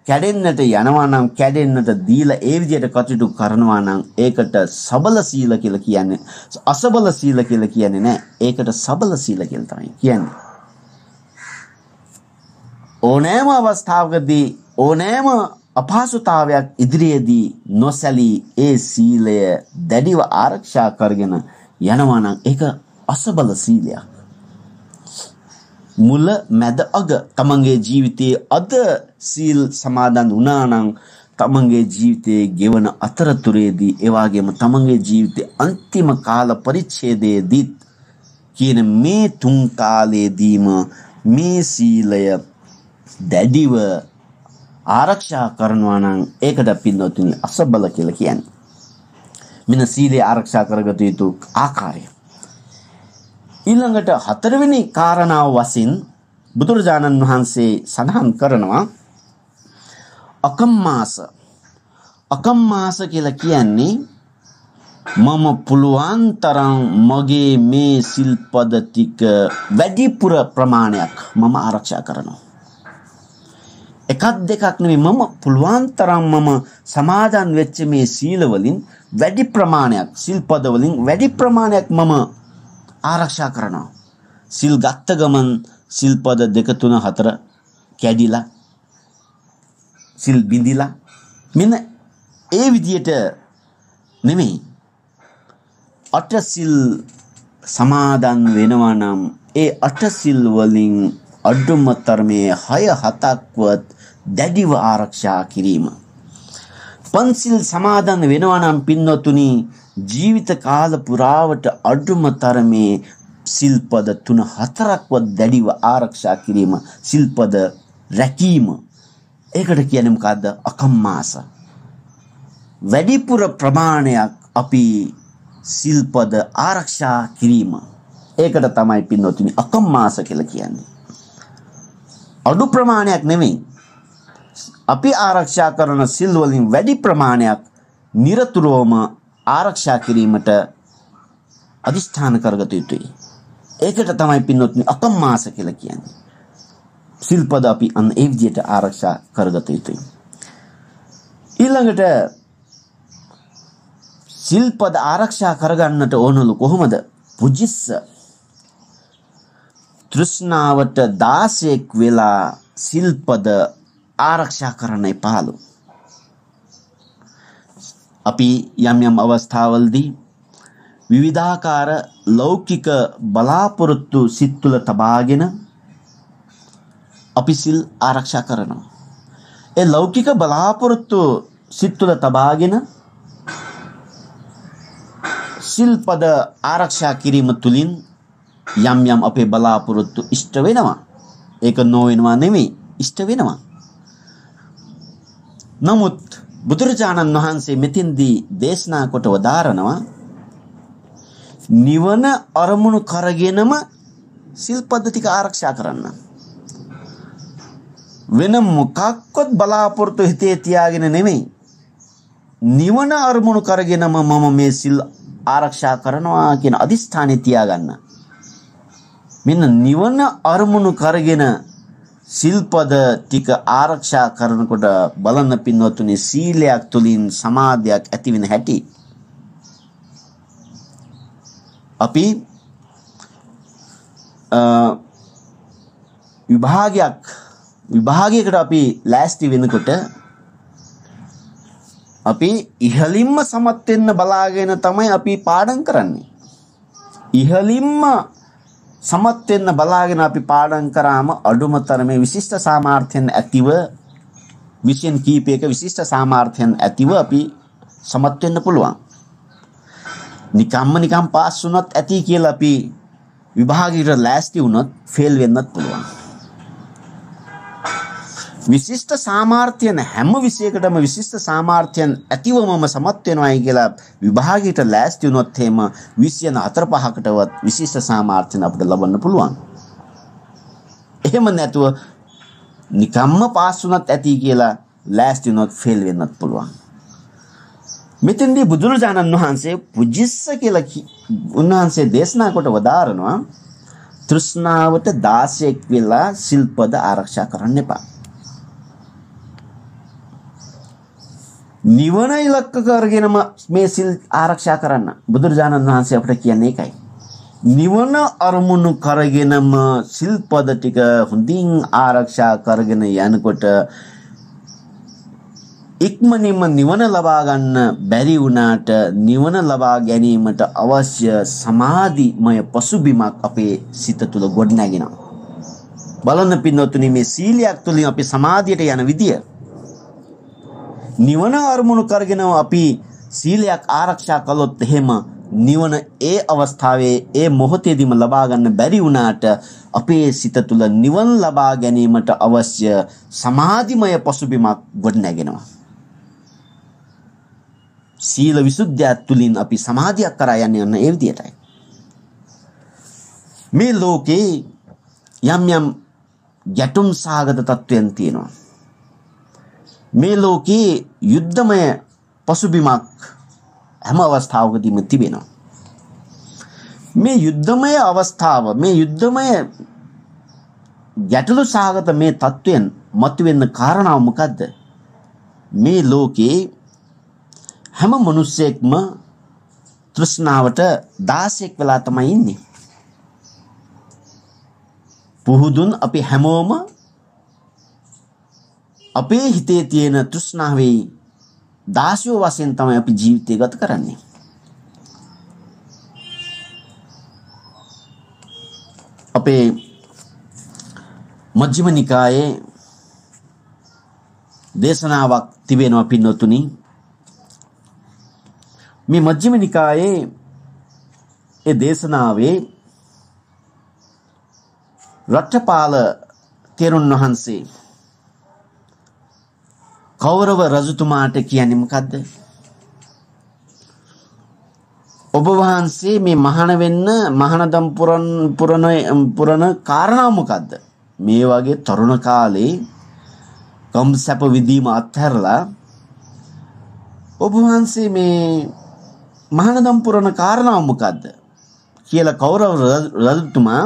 කැඩෙන්නට යනවා නම් කැඩෙන්නට දීලා ඒ විදිහට කටයුතු කරනවා නම් ඒකට සබල සීල කියලා කියන්නේ අසබල සීල කියලා කියන්නේ නෑ ඒකට සබල සීල කියලා තමයි කියන්නේ ඕනෑම අවස්ථාවකදී ඕනෑම අපහසුතාවයක් ඉදිරියේදී නොසැලී ඒ සීලය දැඩිව ආරක්ෂා කරගෙන යනවා නම් ඒක අසබල සීලයක්. මුල මැද අග තමන්ගේ ජීවිතයේ අද සීල් සමාදන් වුණා නම් තමන්ගේ ජීවිතයේ ගෙවන අතරතුරේදී ඒ වගේම තමන්ගේ ජීවිතයේ අන්තිම කාල පරිච්ඡේදයේදීත් කියන මේ තුන් කාලයේදීම මේ සීලය දැඩිව ආරක්ෂා කරනවා නම් ඒකද පින්නොතුනි අසබල කියලා කියන්නේ. මෙන්න සීලය ආරක්ෂා කරගත යුතු ආකාරය. ඊළඟට හතරවෙනි කාරණාව වශයෙන් බුදුරජාණන් වහන්සේ සඳහන් කරනවා අකම්මාස අකම්මාස කියලා කියන්නේ මම පුළුවන් තරම් මගේ මේ සිල්පද ටික වැඩිපුර ප්‍රමාණයක් මම ආරක්ෂා කරනවා එකක් දෙකක් නෙමෙයි මම පුළුවන් තරම් මම සමාදන් වෙච්ච මේ සීලවලින් වැඩි ප්‍රමාණයක් සිල්පද වලින් වැඩි ප්‍රමාණයක් මම ආරක්ෂා කරනවා. සිල් ගත්ත ගමන් සිල්පද දෙක තුන හතර කැඩිලා සිල් බිඳිලා මෙන්න ඒ විදියට නෙමෙයි අට සිල් සමාදන් වෙනවා නම් ඒ අට සිල් වලින් අඩුම තරමේ 6 7ක්වත් දැඩිව ආරක්ෂා කිරීම. පන්සිල් සමාදන් වෙනවනම් පින්වතුනි ජීවිත කාල පුරාවට අඩුම තරමේ සිල්පද තුන හතරක්වත් දැඩිව ආරක්ෂා කිරීම සිල්පද රැකීම ඒකට කියන්නේ මොකද්ද අකම්මාස වැඩිපුර ප්‍රමාණයක් අපි සිල්පද ආරක්ෂා කිරීම ඒකට තමයි පින්වතුනි අකම්මාස කියලා කියන්නේ අඩු ප්‍රමාණයක් නෙමෙයි අපි ආරක්ෂා කරන සිල් වලින් වැඩි ප්‍රමාණයක් নিরතුරුවම ආරක්ෂා කිරීමට අදිෂ්ඨාන කරගත යුතුයි. ඒකට තමයි පින්නොත්නි අකම්මාස කියලා කියන්නේ. සිල්පද අපි අන්න ඒ විදිහට ආරක්ෂා කරගත යුතුයි. ඊළඟට සිල්පද ආරක්ෂා කරගන්නට ඕනලු කොහොමද? පුජිස්ස තෘෂ්ණාවට දාසෙක් වෙලා සිල්පද ආරක්ෂා කරන්න එපාලු. අපි යම් යම් අවස්ථාවල්දී විවිධාකාර ලෞකික බලාපොරොත්තු සිත් තුළ තබාගෙන අපි සිල් ආරක්ෂා කරනවා. ඒ ලෞකික බලාපොරොත්තු සිත් තුළ තබාගෙන සිල්පද ආරක්ෂා කිරීම තුළින් යම් යම් අපේ බලාපොරොත්තු ඉෂ්ට වෙනවා. ඒක නොවෙනවා නෙමෙයි ඉෂ්ට වෙනවා. නමුත් බුදුරජාණන් වහන්සේ මෙතින්දී දේශනා කොට වදාරනවා නිවන අරමුණු කරගෙනම සිල් පද්ධතික ආරක්ෂා කරන්න. වෙන මොකක්වත් බලාපොරොත්තු හිතේ තියාගෙන නෙමෙයි. නිවන අරමුණු කරගෙනම මම මේ සිල් ආරක්ෂා කරනවා කියන අදිස්ථානේ තියාගන්න. මෙන්න නිවන අරමුණු කරගෙන සිල්පද ටික ආරක්ෂා කරනකොට බලන්න පින්වත්තුනි සීලයක් තුලින් සමාධියක් ඇති වෙන හැටි අපි විභාගයක් විභාගයකට අපි ලෑස්ති වෙනකොට අපි ඉහලින්ම සමත් වෙන්න බලාගෙන තමයි අපි පාඩම් කරන්නේ. ඉහලින්ම සමත් වෙන්න බලාගෙන අපි පාඩම් කරාම අඩුම තරමේ විශිෂ්ට සාමාර්ථයෙන් ඇතිව විෂයන් කීපයක විශිෂ්ට සාමාර්ථයෙන් ඇතිව අපි සමත් වෙන්න පුළුවන්. නිකම්ම නිකම් පාස් වුණත් ඇති කියලා අපි විභාගයට ලෑස්ති වුණොත් ෆේල් වෙන්නත් පුළුවන්. විශිෂ්ට සාමාර්ථයන හැම විෂයකටම විශිෂ්ට සාමාර්ථයන් ඇතිවමම සමත් වෙනවායි කියලා විභාගයට ලෑස්ති වුණොත් එහෙම 24 පහකටවත් විශිෂ්ට සාමාර්ථයන් අපිට ලබන්න පුළුවන්. එහෙම නැතුව නිකම්ම පාස් වුණත් ඇති කියලා ලෑස්ති වුණොත් ෆෙල් වෙන්නත් පුළුවන්. මෙතෙන්දී බුදුරජාණන් වහන්සේ පුජිස්ස කියලා උන්වහන්සේ දේශනා කොට වදාරනවා තෘෂ්ණාවට 16ක් වෙලා සිල්පද ආරක්ෂා කරන්න එපා. නිවන ඉලක්ක කරගෙනම මේ සිල් ආරක්ෂා කරන්න බුදුරජාණන් වහන්සේ අපට කියන්නේ එකයි. නිවන අරමුණු කරගෙනම සිල්පද ටික හොඳින් ආරක්ෂා කරගෙන යනකොට ඉක්මනින්ම නිවන ලබා ගන්න බැරි වුණාට නිවන ලබා ගැනීමට අවශ්‍ය සමාධිමය පසුබිමක් අපේ සිත තුළ ගොඩනැගෙනවා. බලන්න පින්නොතුනි මේ සීලයක් තුළින් අපි සමාධියට යන විදිය නිවන අරමුණු කරගෙන අපි සීලයක් ආරක්ෂා කළොත් එහෙම නිවන ඒ අවස්ථාවේ ඒ මොහොතේදීම ලබා ගන්න බැරි වුණාට අපේ සිත තුළ නිවන් ලබා ගැනීමට අවශ්‍ය සමාධිමය පසුබිමක් ගොඩනැගෙනවා. සීල විසුද්ධියත් තුළින් අපි සමාධියක් කරා යන්නේ ඔන්න ඒ විදියටයි. මේ ලෝකේ යම් යම් ගැටුම් සාගත තත්වයන් තියෙනවා. මේ ලෝකයේ යුද්ධමය පසුබිමක් හැම අවස්ථාවකදීම තිබෙනවා. මේ යුද්ධමය අවස්ථාව මේ යුද්ධමය ගැටලු සහගත මේ තත්ත්වයෙන් මතුවෙන්න කාරණාව මොකද්ද? මේ ලෝකේ හැම මිනිස්සෙක්ම තෘෂ්ණාවට දාසෙක් වෙලා තමයි ඉන්නේ. පුහුදුන් අපි හැමෝම අපේ හිතේ තියෙන තෘෂ්ණාවේ දාසියෝ වශයෙන් තමයි අපි ජීවිතය ගත කරන්නේ. අපේ මජ්ක්‍ධිම නිකායේ දේශනාවක් තිබෙනවා පින්නොතුනි. මේ මජ්ක්‍ධිම නිකායේ ඒ දේශනාවේ රට්ඨපාල තෙරුන් වහන්සේ කෞරව රජතුමාට කියන්නේ මොකද්ද? ඔබ වහන්සේ මේ මහාන වෙන්න මහානදම් පුරන පුරන පුරන කාරණා මොකද්ද? මේ වගේ තරුණ කාලේ ගම් සැප විදීම අත්හැරලා ඔබ වහන්සේ මේ මහානදම් පුරන කාරණා මොකද්ද? කියලා කෞරව රජතුමා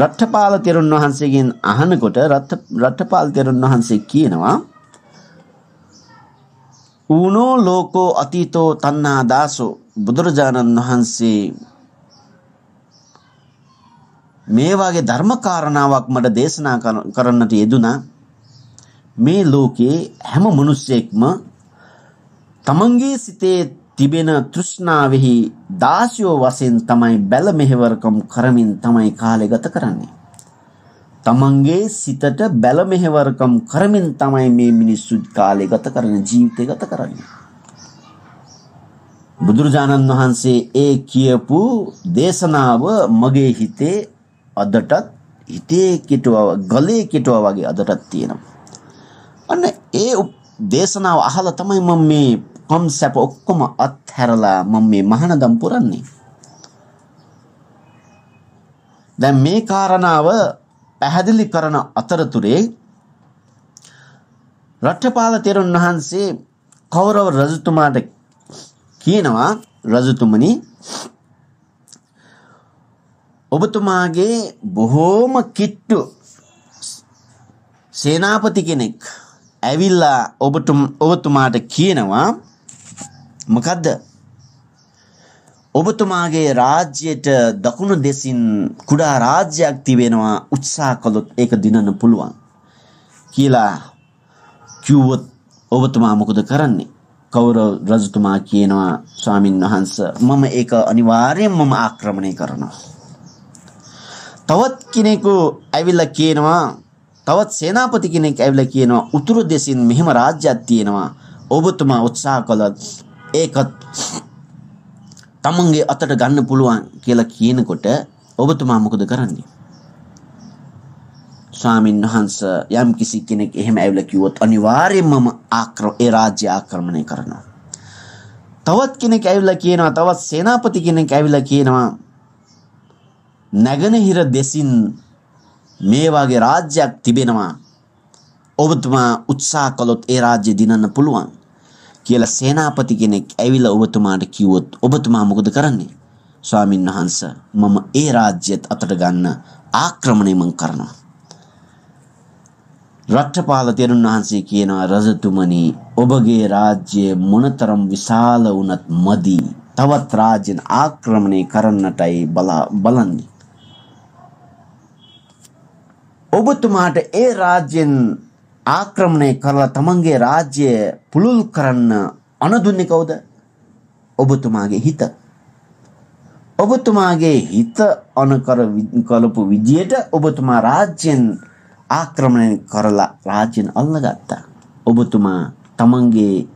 රට්ඨපාල තෙරුන් වහන්සේගෙන් අහනකොට රට්ඨපාල තෙරුන් වහන්සේ කියනවා ඌනෝ ලෝකෝ අතීතෝ තණ්හා දාසෝ බුදුරජාණන් වහන්සේ මේ වගේ ධර්ම කාරණාවක් මට දේශනා කරන්නට යෙදුනා මේ ලෝකේ හැම මිනිස්සෙක්ම තමන්ගේ සිතේ තිබෙන තෘෂ්ණාවෙහි දාසියෝ වශයෙන් තමයි බැල මෙහෙවරකම් කරමින් තමයි කාලය ගත කරන්නේ තමන්ගේ සිතට බැල මෙහෙවරකම් කරමින් තමයි මේ මිනිස්සු කාලේ ගත කරන ජීවිතය ගත කරන්නේ. බුදුරජාණන් වහන්සේ ඒ කියපු දේශනාව මගේ හිතේ අදටත් හිතේ කිටුවා ගලේ කිටුවා වගේ අදටත් තියෙනවා. අන්න ඒ දේශනාව අහලා තමයි මම මේ කම් සැප ඔක්කොම අත්හැරලා මම මේ මහානදම් පුරන්නේ. දැන් මේ කාරණාව පැහැදිලි කරන අතරතුරේ රට්ඨපාල තෙරුන් වහන්සේ කෞරව රජතුමාට කියනවා රජතුමනි ඔබතුමාගේ බොහෝම කිට්ටු සේනාපති කෙනෙක් ඇවිල්ලා ඔබතුමාට කියනවා මොකද්ද ඔබතුමාගේ රාජ්‍යයට දකුණු දෙසින් කුඩා රාජ්‍යයක් තිබෙනවා උත්සාහ කළොත් ඒක දිනන්න පුළුවන් කියලා කිව්වොත් ඔබතුමා මොකද කරන්නේ කෞරව රජතුමා කියනවා ස්වාමින් වහන්ස මම ඒක අනිවාර්යයෙන්ම මම ආක්‍රමණය කරනවා තවත් කෙනෙකු ඇවිල්ලා කියනවා තවත් සේනාපති කෙනෙක් ඇවිල්ලා කියනවා උතුරු දෙසින් මෙහෙම රාජ්‍යයක් තියෙනවා ඔබතුමා උත්සාහ කළොත් ඒකත් තමන්ගේ අතට ගන්න පුළුවන් කියලා කියනකොට ඔබතුමා මොකද කරන්නේ? ස්වාමින් වහන්සේ යම් කිසි කෙනෙක් එහෙම ඇවිල්ලා කිව්වොත් අනිවාර්යයෙන්ම මම ඒ රාජ්‍ය ආක්‍රමණය කරනවා. තවත් කෙනෙක් ඇවිල්ලා කියනවා තවත් සේනාපති කෙනෙක් ඇවිල්ලා කියනවා නැගෙනහිර දෙසින් මේ වගේ රාජ්‍යයක් තිබෙනවා. ඔබතුමා උත්සාහ කළොත් ඒ රාජ්‍ය දිනන්න පුළුවන්. කියලා සේනාපති කෙනෙක් ඇවිල්ලා ඔබතුමාට කිව්වොත් ඔබතුමා මොකද කරන්නේ? ස්වාමින් වහන්ස මම ඒ රාජ්‍යයත් අතට ගන්න ආක්‍රමණය මං කරනවා. රට්ටපාල තෙරුන් වහන්සේ කියනවා රජතුමනි ඔබගේ රාජ්‍යය මොනතරම් විශාල වුණත් මදි. තවත් රාජ්‍යන ආක්‍රමණය කරන්නටයි බලන්නේ. ඔබතුමාට ඒ රාජ්‍යෙන් ආක්‍රමණය කරලා තමන්ගේ රාජ්‍යය පුළුල් කරන්න අනදුන්නේ කවුද? ඔබතුමාගේ හිත. ඔබතුමාගේ හිත අනකර කලපු විදියට ඔබතුමා රාජ්‍යෙන් ආක්‍රමණය කරලා රාජ්‍යෙන් අල්ලගත්තා. ඔබතුමා තමන්ගේ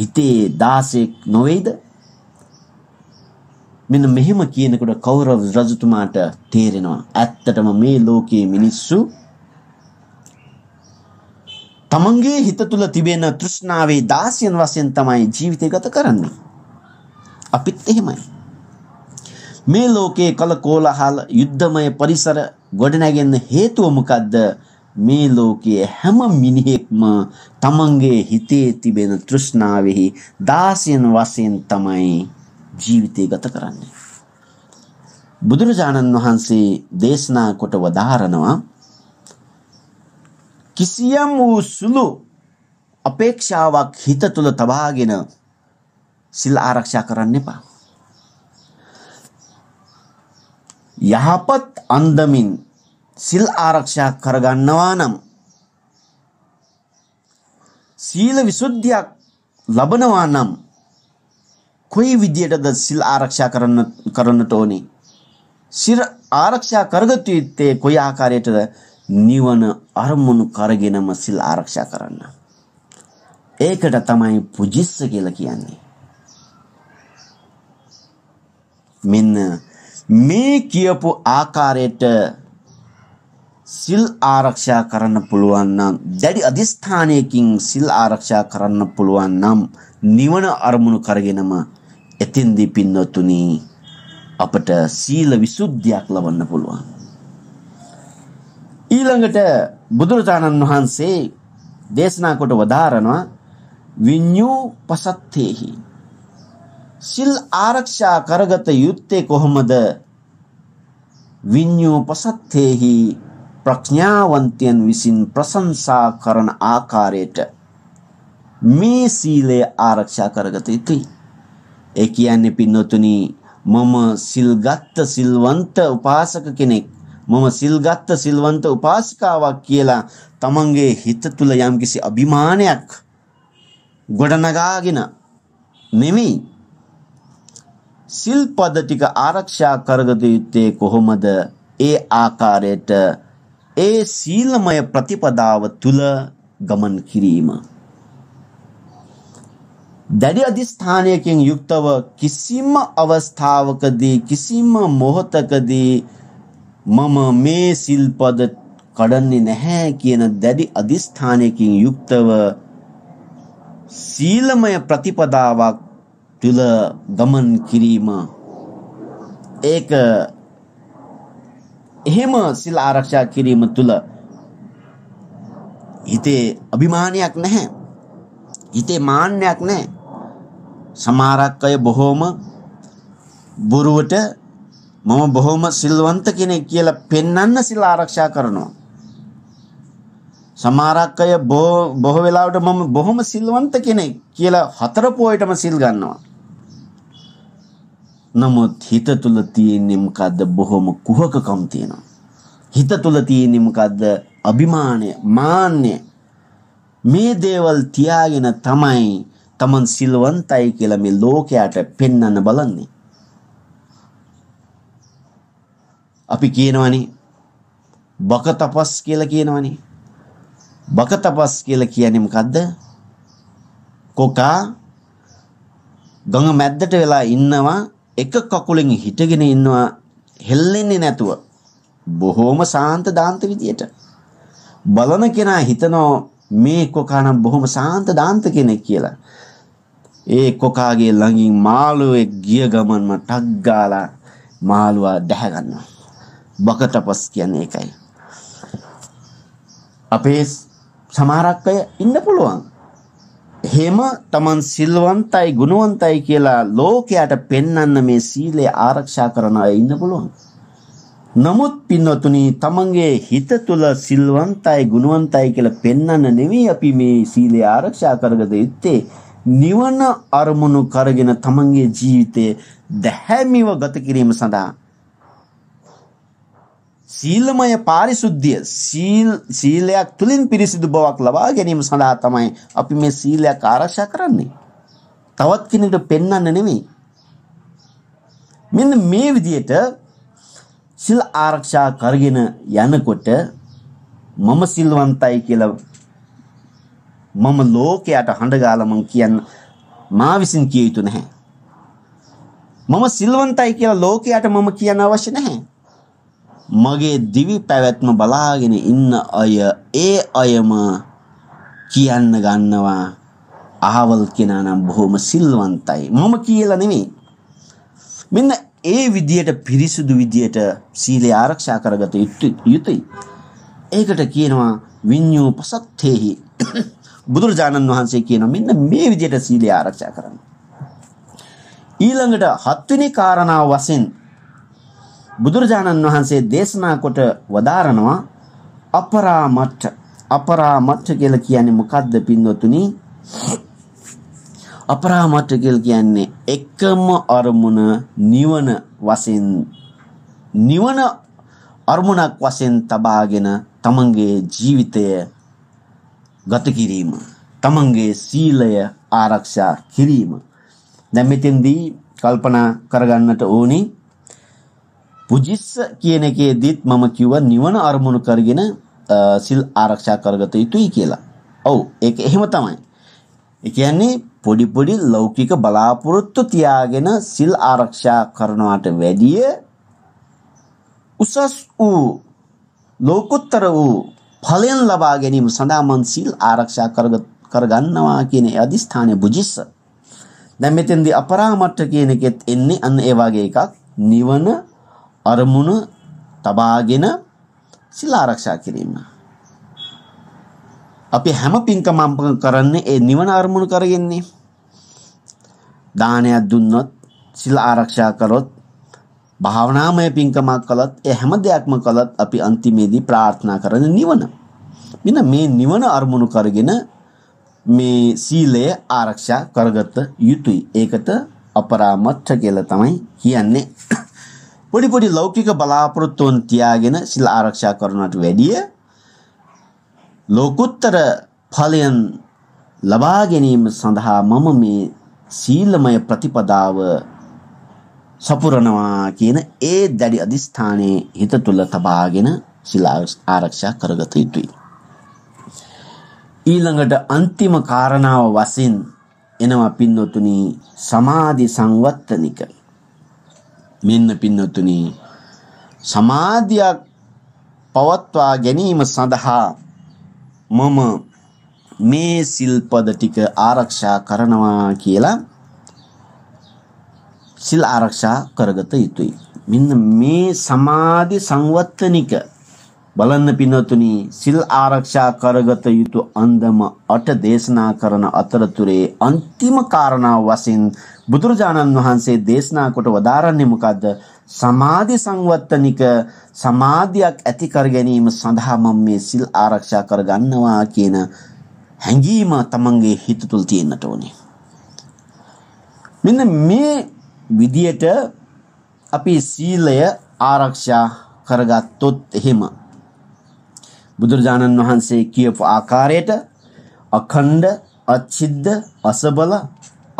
හිතේ දාසෙක් නොවේද? මෙන්න මෙහෙම කියනකොට කෞරව රජතුමාට තේරෙනවා ඇත්තටම මේ ලෝකයේ මිනිස්සු තමන්ගේ හිත තුළ තිබෙන තෘෂ්ණාවේ දාසියන් වශයෙන් තමයි ජීවිතය ගත කරන්නේ. අපිත් එහෙමයි. මේ ලෝකයේ කලකෝලහල යුද්ධමය පරිසර ගොඩනැගෙන්න හේතුව මොකද්ද? මේ ලෝකයේ හැම මිනිහෙක්ම තමන්ගේ හිතේ තිබෙන තෘෂ්ණාවෙහි දාසියන් වශයෙන් තමයි ජීවිතය ගත කරන්නේ. බුදුරජාණන් වහන්සේ දේශනා කොට වදාරනවා කිසියම් වූ සුළු අපේක්ෂාවක් හිත තුළ තබාගෙන සිල් ආරක්ෂා කරන්න එපා. යහපත් අන්දමින් සිල් ආරක්ෂා කරගන්නවා නම් සීල විසුද්ධියක් ලබනවා නම් කොයි විදියටද සිල් ආරක්ෂා කරන්න කරන්නට ඕනේ? සිල් ආරක්ෂා කරගත යුත්තේ කොයි ආකාරයටද? නිවන අරමුණු කරගෙනම සිල් ආරක්ෂා කරන්න. ඒකට තමයි පුජිස්ස කියලා කියන්නේ. මෙන්න මේ කියපු ආකාරයට සිල් ආරක්ෂා කරන්න පුළුවන් නම් දැඩි අධිෂ්ඨානයකින් සිල් ආරක්ෂා කරන්න පුළුවන් නම් නිවන අරමුණු කරගෙනම එතින්දී පින්නතුනි අපට සීල විසුද්ධියක් ලබන්න පුළුවන්. ඊළඟට බුදුරජාණන් වහන්සේ දේශනා කොට වදාරනවා විඤ්ඤූ පසත්තේහි සිල් ආරක්ෂා කරගත යුත්තේ කොහොමද විඤ්ඤූ පසත්තේහි ප්‍රඥාවන්තයන් විසින් ප්‍රශංසා කරන ආකාරයට මේ සීලය ආරක්ෂා කරගත යුතුයි ඒ කියන්නේ පින්නතුනි මම සිල්ගත් සිල්වන්ත උපාසක කෙනෙක් මම සිල්ගත්ත සිල්වන්ත උපාසිකාවක් කියලා තමන්ගේ හිත තුල යම්කිසි අභිමානයක් ගොඩනගාගෙන නෙමෙයි සිල්පද ටික ආරක්ෂා කරගත යුත්තේ කොහොමද ඒ ආකාරයට ඒ සීලමය ප්‍රතිපදාව තුල ගමන් කිරීම දැඩි අධිෂ්ඨානයකින් යුක්තව කිසිම අවස්ථාවකදී කිසිම මොහොතකදී මම මේ සිල්පද කඩන්නේ නැහැ කියන දැඩි අදිස්ථානයකින් යුක්තව සීලමය ප්‍රතිපදාවක් තුල ගමන් කිරීම ඒක එහෙම සිල් ආරක්ෂා කිරීම තුල හිතේ අභිමානයක් නැහැ හිතේ මාන්නයක් නැහැ සමහරක් අය බොහොම බොරුවට මම බොහොම සිල්වන්ත කෙනෙක් කියලා පෙන්වන්න සිල් ආරක්ෂා කරනවා. සමහරක් අය බොහෝ වෙලාවට මම බොහොම සිල්වන්ත කෙනෙක් කියලා හතර පොයටම සිල් ගන්නවා. නමුත් හිත තුල තියෙන්නේ මොකද්ද බොහොම කුහකකම් තියෙනවා. හිත තුල තියෙන්නේ මොකද්ද අභිමානය, මාන්නය. මේ දේවල් තියාගෙන තමයි Taman සිල්වන්තයි කියලා මේ ලෝකයට පෙන්වන්න බලන්නේ. අපි කියනවනේ බක තපස් කියලා කියනවනේ. බක තපස් කියලා කියන්නේ මොකද්ද? කොකා ගඟ මැද්දට වෙලා ඉන්නවා එක කකුලෙන් හිටගෙන ඉන්නවා හෙල්ලෙන්නේ නැතුව බොහොම සාන්ත දාන්ත විදියට බලන කෙනා හිතනවා මේ කොකානම් බොහොම සාන්ත දාන්ත කෙනෙක් කියලා ඒ කොකාගේ ළඟින් මාළුවෙක් ගිය ගමන්ම ටක් ගාලා මාළුවා දැහැ ගන්නවා බක තපස් කියන්නේ ඒකයි. අපේ සමහරක් අය ඉන්න පුළුවන්. එහෙම Taman සිල්වන්තයි ගුණවන්තයි කියලා ලෝකයට පෙන්වන්න මේ සීලය ආරක්ෂා කරන අය ඉන්න පුළුවන්. නමුත් පින්නතුනි තමන්ගේ හිත තුළ සිල්වන්තයි ගුණවන්තයි කියලා පෙන්වන්න නෙවෙයි අපි මේ සීලය ආරක්ෂා කරගත යුත්තේ නිවන අරමුණු කරගෙන තමන්ගේ ජීවිතය දැහැමිව ගත කිරීම සඳහා සීලමය පාරිශුද්ධිය සීලයක් තුළින් පිරිසිදු බවක් ලබා ගැනීම සඳහා තමයි අපි මේ සීලයක් ආරක්ෂා කරන්නේ. තවත් කෙනෙකුට පෙන්වන්න නෙමෙයි. මෙන්න මේ විදිහට සිල් ආරක්ෂා කරගෙන යනකොට මම සිල්වන්තයි කියලා මම ලෝකයට හඬගාලා මං කියන්න මා විසින් කිය යුතු නැහැ. මම සිල්වන්තයි කියලා ලෝකයට මම කියන්න අවශ්‍ය නැහැ. මගේ දිවි පැවැත්ම බලාගෙන ඉන්න අය ඒ අයම කියන්න ගන්නවා අහවල් කෙනා නම් බොහොම සිල්වන්තයි මම කියලා නෙමෙයි මෙන්න ඒ විදියට පිරිසුදු විදියට සීලය ආරක්ෂා කරගත යුතුයි ඒකට කියනවා විඤ්ඤූ පසත්තේහි බුදුරජාණන් වහන්සේ කියනවා මෙන්න මේ විදියට සීලය ආරක්ෂා කරන්න ඊළඟට හත්වෙනි කාරණාව වශයෙන් බුදුරජාණන් වහන්සේ දේශනා කොට වදාරනවා අපරාමට්ඨ අපරාමට්ඨ කියලා කියන්නේ මොකද්ද පින්වතුනි අපරාමට්ඨ කියලා කියන්නේ එකම අරමුණ නිවන වශයෙන් නිවන අරමුණක් වශයෙන් තබාගෙන තමන්ගේ ජීවිතය ගත කිරීම තමන්ගේ සීලය ආරක්ෂා කිරීම දැන් මෙතෙන්දී කල්පනා කරගන්නට ඕනේ පුජිස්ස කියන එකේදීත් මම කිව්ව නිවන අරමුණු කරගෙන සිල් ආරක්ෂා කරගත යුතුයි කියලා. ඔව් ඒක එහෙම තමයි. ඒ කියන්නේ පොඩි පොඩි ලෞකික බලාපොරොත්තු තියාගෙන සිල් ආරක්ෂා කරනවට වැඩිය උසස් වූ ලෝකුත්තර වූ ඵලයන් ලබා ගැනීම සඳහා මන් සිල් ආරක්ෂා කරගන්නවා කියන අදිස්ථානය බුජිස්ස. දැන් මෙතෙන්දී අපරාමට්ට කියන එකෙත් එන්නේ අන්න ඒ වගේ එකක් නිවන අරමුණු තබාගෙන සිල් ආරක්ෂා කිරීම. අපි හැම පින්කමම් කරන්නේ ඒ නිවන අරමුණු කරගෙන්නේ. දානයක් දුන්නොත් සිල් ආරක්ෂා කරොත් භාවනාමය පින්කමක් කළත් ඒ හැම දෙයක්ම කළත් අපි අන්තිමේදී ප්‍රාර්ථනා කරන නිවන. මෙන්න මේ නිවන අරමුණු කරගෙන මේ සීලය ආරක්ෂා කරගත යුතුයි. ඒකට අපරාමත්ත කියලා තමයි කියන්නේ. පොඩි ලෞකික බලාපොරොත්තුවන් තියාගෙන සිල් ආරක්ෂා කරනට වැඩිය ලෝකුත්තර ඵලයන් ලබා ගැනීම සඳහා මම මේ සීලමය ප්‍රතිපදාව සපුරනවා කියන ඒ දැඩි අධිෂ්ඨානයේ හිත තුල තබාගෙන සිල් ආරක්ෂා කරගත යුතුයි. ඊළඟට අන්තිම කාරණාව වශයෙන් එනවා පින්නතුනි සමාධි සංවත්තනික මෙන්න පින්නතුනි සමාධියක් පවත්වා ගැනීම සඳහා මම මේ සිල්පද ටික ආරක්ෂා කරනවා කියලා සිල් ආරක්ෂා කරගත යුතුයි. මෙන්න මේ සමාධි සංවත්තනික බලන්න පින්නතුනි සිල් ආරක්ෂා කරගත යුතු අන්දම අට දේශනා කරන අතරතුරේ අන්තිම කාරණාව වශයෙන් බුදුරජාණන් වහන්සේ දේශනා කොට වදාරන්නේ මොකද්ද? සමාධි සංවත්තනික සමාධියක් ඇති කර ගැනීම සඳහා මම මේ සිල් ආරක්ෂා කරගන්නවා කියන හැඟීම තමන්ගේ හිත තුළ තියෙන්නට ඕනේ. මෙන්න මේ විදියට අපි සීලය ආරක්ෂා කරගත්තොත් එහෙම බුදුරජාණන් වහන්සේ කියපු ආකාරයට අඛණ්ඩ අච්චිද්ද අසබල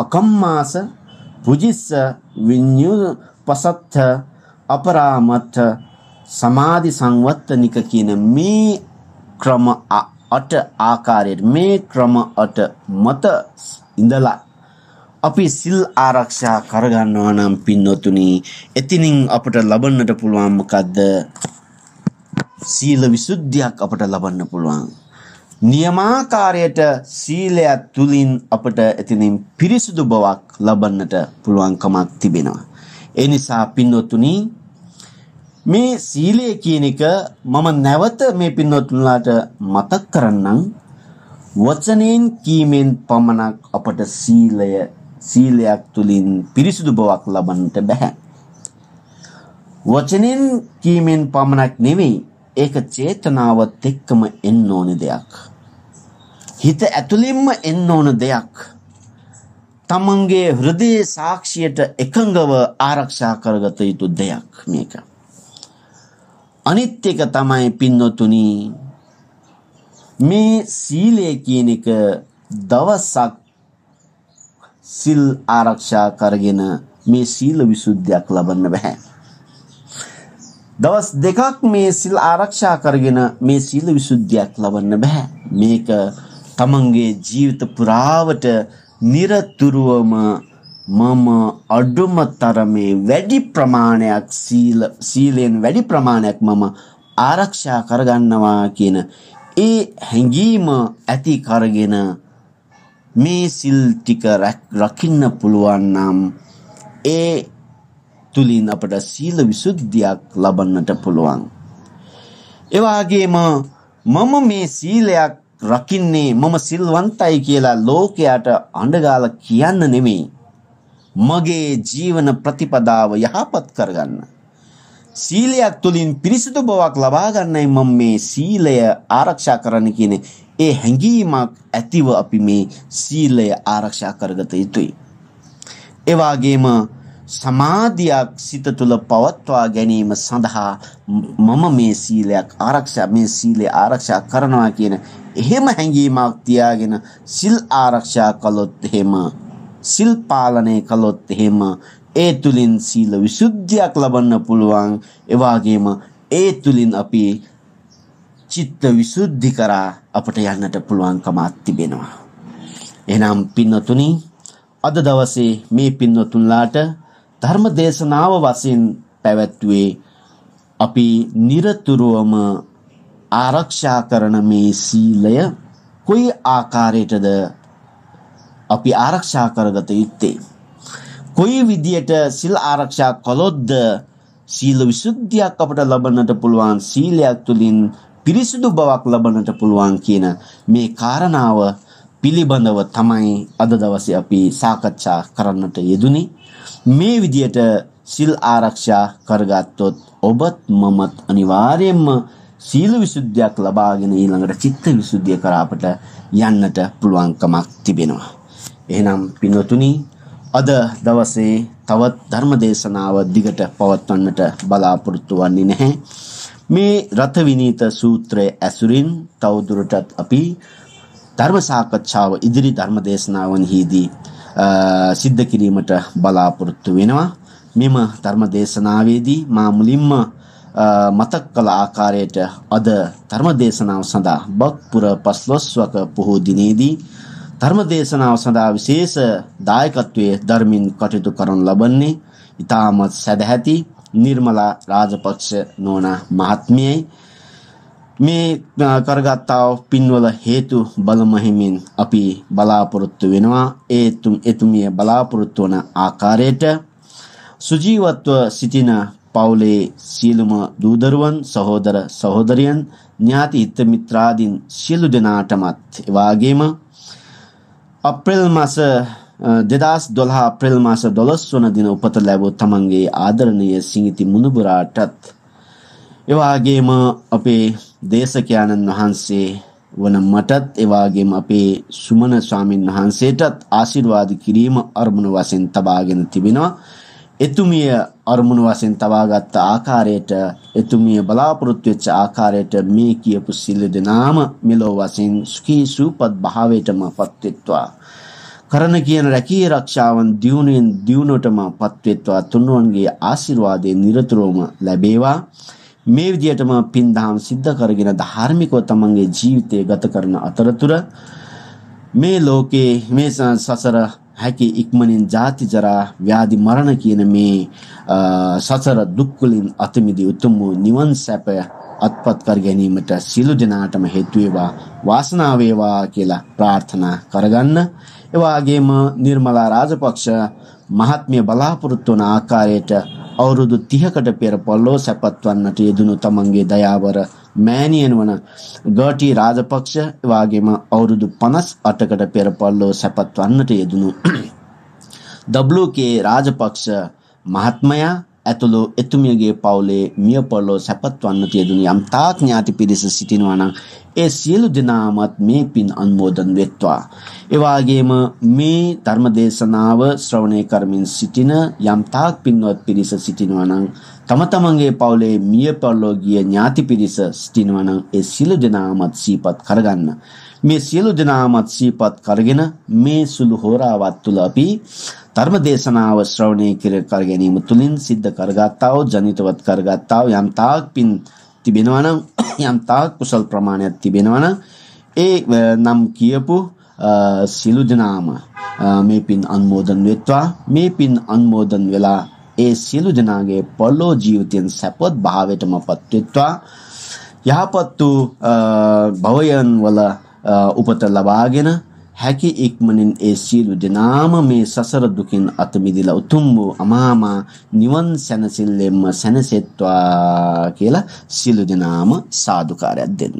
අකම්මාස පුජිස්ස විඤ්ඤු පසත්ත අපරාමත්ත සමාධි සංවත්තනික කියන මේ ක්‍රම අට ආකාරයට මේ ක්‍රම අට මත ඉඳලා අපි සිල් ආරක්ෂා කරගන්නවා නම් පින්නොතුනි එතිනින් අපට ලබන්නට පුළුවන් මොකද්ද සීල විසුද්ධියක් අපට ලබන්න පුළුවන් නියමාකාරයට සීලයක් තුලින් අපට එතනින් පිරිසුදු බවක් ලබන්නට පුළුවන්කමක් තිබෙනවා. ඒ නිසා පින්වත්තුනි මේ සීලය කියන එක මම නැවත මේ පින්වත්තුන්ලාට මතක් කරන්නම් වචනෙන් කීමෙන් පමණක් අපට සීලය සීලයක් තුලින් පිරිසුදු බවක් ලබන්නට බෑ. වචනෙන් කීමෙන් පමණක් නෙවෙයි ඒක චේතනාවත් එක්කම එන්න ඕනි දෙයක්. හිත ඇතුළින්ම එන්න ඕන දෙයක් තමන්ගේ හෘදයේ සාක්ෂියට එකඟව ආරක්ෂා කරගත යුතු දෙයක් මේක. අනිත් එක තමයි පින්නතුනි මේ සීලය කියන එක දවසක් සිල් ආරක්ෂා කරගෙන මේ සීල විසුද්ධියක් ලබන්න බෑ. දවස් දෙකක් මේ සිල් ආරක්ෂා කරගෙන මේ සීල විසුද්ධියක් ලබන්න බෑ. මේක තමන්ගේ ජීවිත පුරාවට নিরතුරුවම මම අඩුම තරමේ වැඩි ප්‍රමාණයක් සීල සීලෙන් වැඩි ප්‍රමාණයක් මම ආරක්ෂා කරගන්නවා කියන ඒ හැඟීම ඇති කරගෙන මේ සිල් ටික රකින්න පුළුවන් නම් ඒ තුලින් අපට සීල විසුද්ධියක් ලබන්නට පුළුවන්. එවාගේම මම මේ සීලයක් රකින්නේ මම සිල්වන්තයි කියලා ලෝකයට අඬගාලා කියන්න නෙමෙයි. මගේ ජීවන ප්‍රතිපදාව යහපත් කරගන්න. සීලයක් තුළින් පිරිසිදු බවක් ලබා ගන්නයි මම මේ සීලය ආරක්ෂා කරන්න කියන ඒ හැඟීමක් ඇතිව අපි මේ සීලය ආරක්ෂා කරගත යුතුයි. ඒ වගේම සමාධියක් සිත තුළ පවත්වා ගැනීම සඳහා මම මේ සීලයක් ආරක්ෂා මේ සීලය ආරක්ෂා කරනවා කියන එහෙම හැඟීමක් තියාගෙන සිල් ආරක්ෂා කළොත් එහෙම සිල් පාලනය කළොත් එහෙම ඒ තුලින් සීල විසුද්ධියක් ලබන්න පුළුවන් එවාගේම ඒ තුලින් අපි චිත්ත විසුද්ධි කරා අපට යන්නට පුළුවන්කමක් තිබෙනවා. එනම් පින්නතුනි අද දවසේ මේ පින්නතුන්ලාට ධර්ම දේශනාව වශයෙන් පැවැත්වුවේ අපි নিরතුරුවම ආරක්ෂා කරන මේ සීලය කොයි ආකාරයටද අපි ආරක්ෂා කරගත යුත්තේ කොයි විදියට සිල් ආරක්ෂා කළොත්ද සීල විසුද්ධියක් අපට ලබන්නට පුළුවන් සීලයක් තුළින් පිරිසිදු බවක් ලබන්නට පුළුවන් කියන මේ කාරණාව පිළිබඳව තමයි අද දවසේ අපි සාකච්ඡා කරන්නට යෙදුනේ මේ විදියට සිල් ආරක්ෂා කරගත්තොත් ඔබත් මමත් අනිවාර්යයෙන්ම සීල විසුද්ධියක් ලබාගෙන ඊළඟට චිත්ත විසුද්ධිය කරා අපට යන්නට පුළුවන්කමක් තිබෙනවා. එහෙනම් පින්වතුනි අද දවසේ තවත් ධර්ම දේශනාව දිගට පවත්වන්නට බලාපොරොත්තු වෙන්නේ නැහැ. මේ රත විනීත සූත්‍රයේ ඇසුරින් තවදුරටත් අපි ධර්ම සාකච්ඡාව ඉදිරි ධර්ම දේශනාවන්හිදී සිද්ධ කිරීමට බලාපොරොත්තු වෙනවා. මෙම ධර්ම දේශනාවේදී මා මුලින්ම මතක් කළ ආකාරයට අද ධර්ම දේශනාව සඳහා බක්පුර පස්ලොස්වක පොහෝ දිනේදී ධර්ම දේශනාව සඳහා විශේෂ දායකත්වයේ ධර්මින් කටයුතු කරන ලබන්නේ ඉතාමත් සැදැහැති නිර්මලා රාජපක්ෂ නෝනා මහත්මියයි මේ කරගත්තාව පින්වල හේතු බලමහිමින් අපි බලාපොරොත්තු වෙනවා ඒ තුම් එතුමිය බලාපොරොත්තු වන ආකාරයට සුජීවත්ව සිටින පවුලේ සියලුම දූදරුවන් සහෝදර සහෝදරියන් ඥාති හිත මිත්‍රාදීන් සියලු දෙනාටමත් එවාගේම අප්‍රේල් මාස දෙදස් දොළහා අප්‍රේල් මාස දොළොස් වන දින උපත ලැබූ තමන්ගේ ආදරණීය සිංහිති මුණුබුරාටත් එවාගේම අපේ දේශකයන්න් වහන්සේ වන මටත් එවාගේම අපේ සුමන ස්වාමින් වහන්සේටත් ආශිර්වාද කිරීම අරමුණු වශයෙන් තබාගෙන තිබෙනවා. එතුමිය අරමුණු වශයෙන් තබාගත් ආකාරයට එතුමිය බලාපොරොත්තු වෙච්ච ආකාරයට මේ කියපු සිල් දෙනාම මෙලෝ වශයෙන් සුඛී සූපත් භාවයටම පත්වෙත්වා කරන කියන රැකී ආරක්ෂාවන් දියුණුවෙන් දියුණුවටම පත්වෙත්වා තුන්වන්ගේ ආශිර්වාදයේ නිරතුරුවම ලැබේවා මේ විදිහටම පින්දහම් සිද්ධ කරගෙන ධාර්මිකව තමන්ගේ ජීවිතය ගත කරන අතරතුර මේ ලෝකේ මේ සසර හැකි ඉක්මනින් ජාති ජරා ව්‍යාධි මරණ කියන මේ සසර දුක් වලින් අතමිදී උතුම් වූ නිවන් සැපය අත්පත් කර ගැනීමට සිළු දිනාටම හේතු වේවා වාසනාව වේවා කියලා ප්‍රාර්ථනා කරගන්න. ඒ වගේම නිර්මලා රාජපක්ෂ මහත්මිය බලාපොරොත්තු වන ආකාරයට අවුරුදු 30කට පෙර පොළොව සැපත් වන්නට යෙදුණු තමන්ගේ දයාවර මෑණියන වන ගර්ටි රාජපක්ෂ එවාගෙම අවුරුදු 58කට පෙර පොළොව සැපත් වන්නට යෙදුණු WK රාජපක්ෂ මහත්මයා ඇතුළු එතුමියගේ පවුලේ මිය පොළොව සැපත්වන්න තියදුන යම් තාක් ඥාති පිරිස සිටිනවා නම් ඒ සියලු දෙනාමත් මේ පින් අනුමෝදන් වෙත්වා. ඒ වාගේම මේ ධර්ම දේශනාව ශ්‍රවණය කරමින් සිටින යම් තාක් පින්වත් පිරිස සිටිනවා නම් තම තමන්ගේ පවුලේ මිය පොළොව ගිය ඥාති පිරිස සිටිනවා නම් ඒ සියලු දෙනාමත් සීපත් කරගන්න. මේ සියලු දෙනාමත් සීපත් කරගෙන මේ සුළු හෝරාවත් තුළ අපි ධර්ම දේශනාව ශ්‍රවණය කර ගැනීම තුළින් සිද්ධ කරගත්තා වූ ජනිතවත් කරගත්තා වූ යම් තාක් පින් තිබෙනවා නම් යම් තාක් කුසල් ප්‍රමාණයක් තිබෙනවා නම් ඒ නම් කියපු සිළු දනාම මේ පින් අනුමෝදන් වෙත්වා මේ පින් අනුමෝදන් වෙලා ඒ සියලු දෙනාගේ පොළොව ජීවිතයෙන් සැපවත් භාවයටම පත්වෙත්වා යහපත් වූ භවයන් වල උපත ලබාගෙන හැකි ඉක්මනින් ඒ සියලු දෙනාම මේ සසර දුකින් අත මිදලා උතුම් වූ අමාමා නිවන් සැනසෙල්ලෙන්ම සැනසෙත්වා කියලා සියලු දෙනාම සාදුකාරයක් දෙන්න.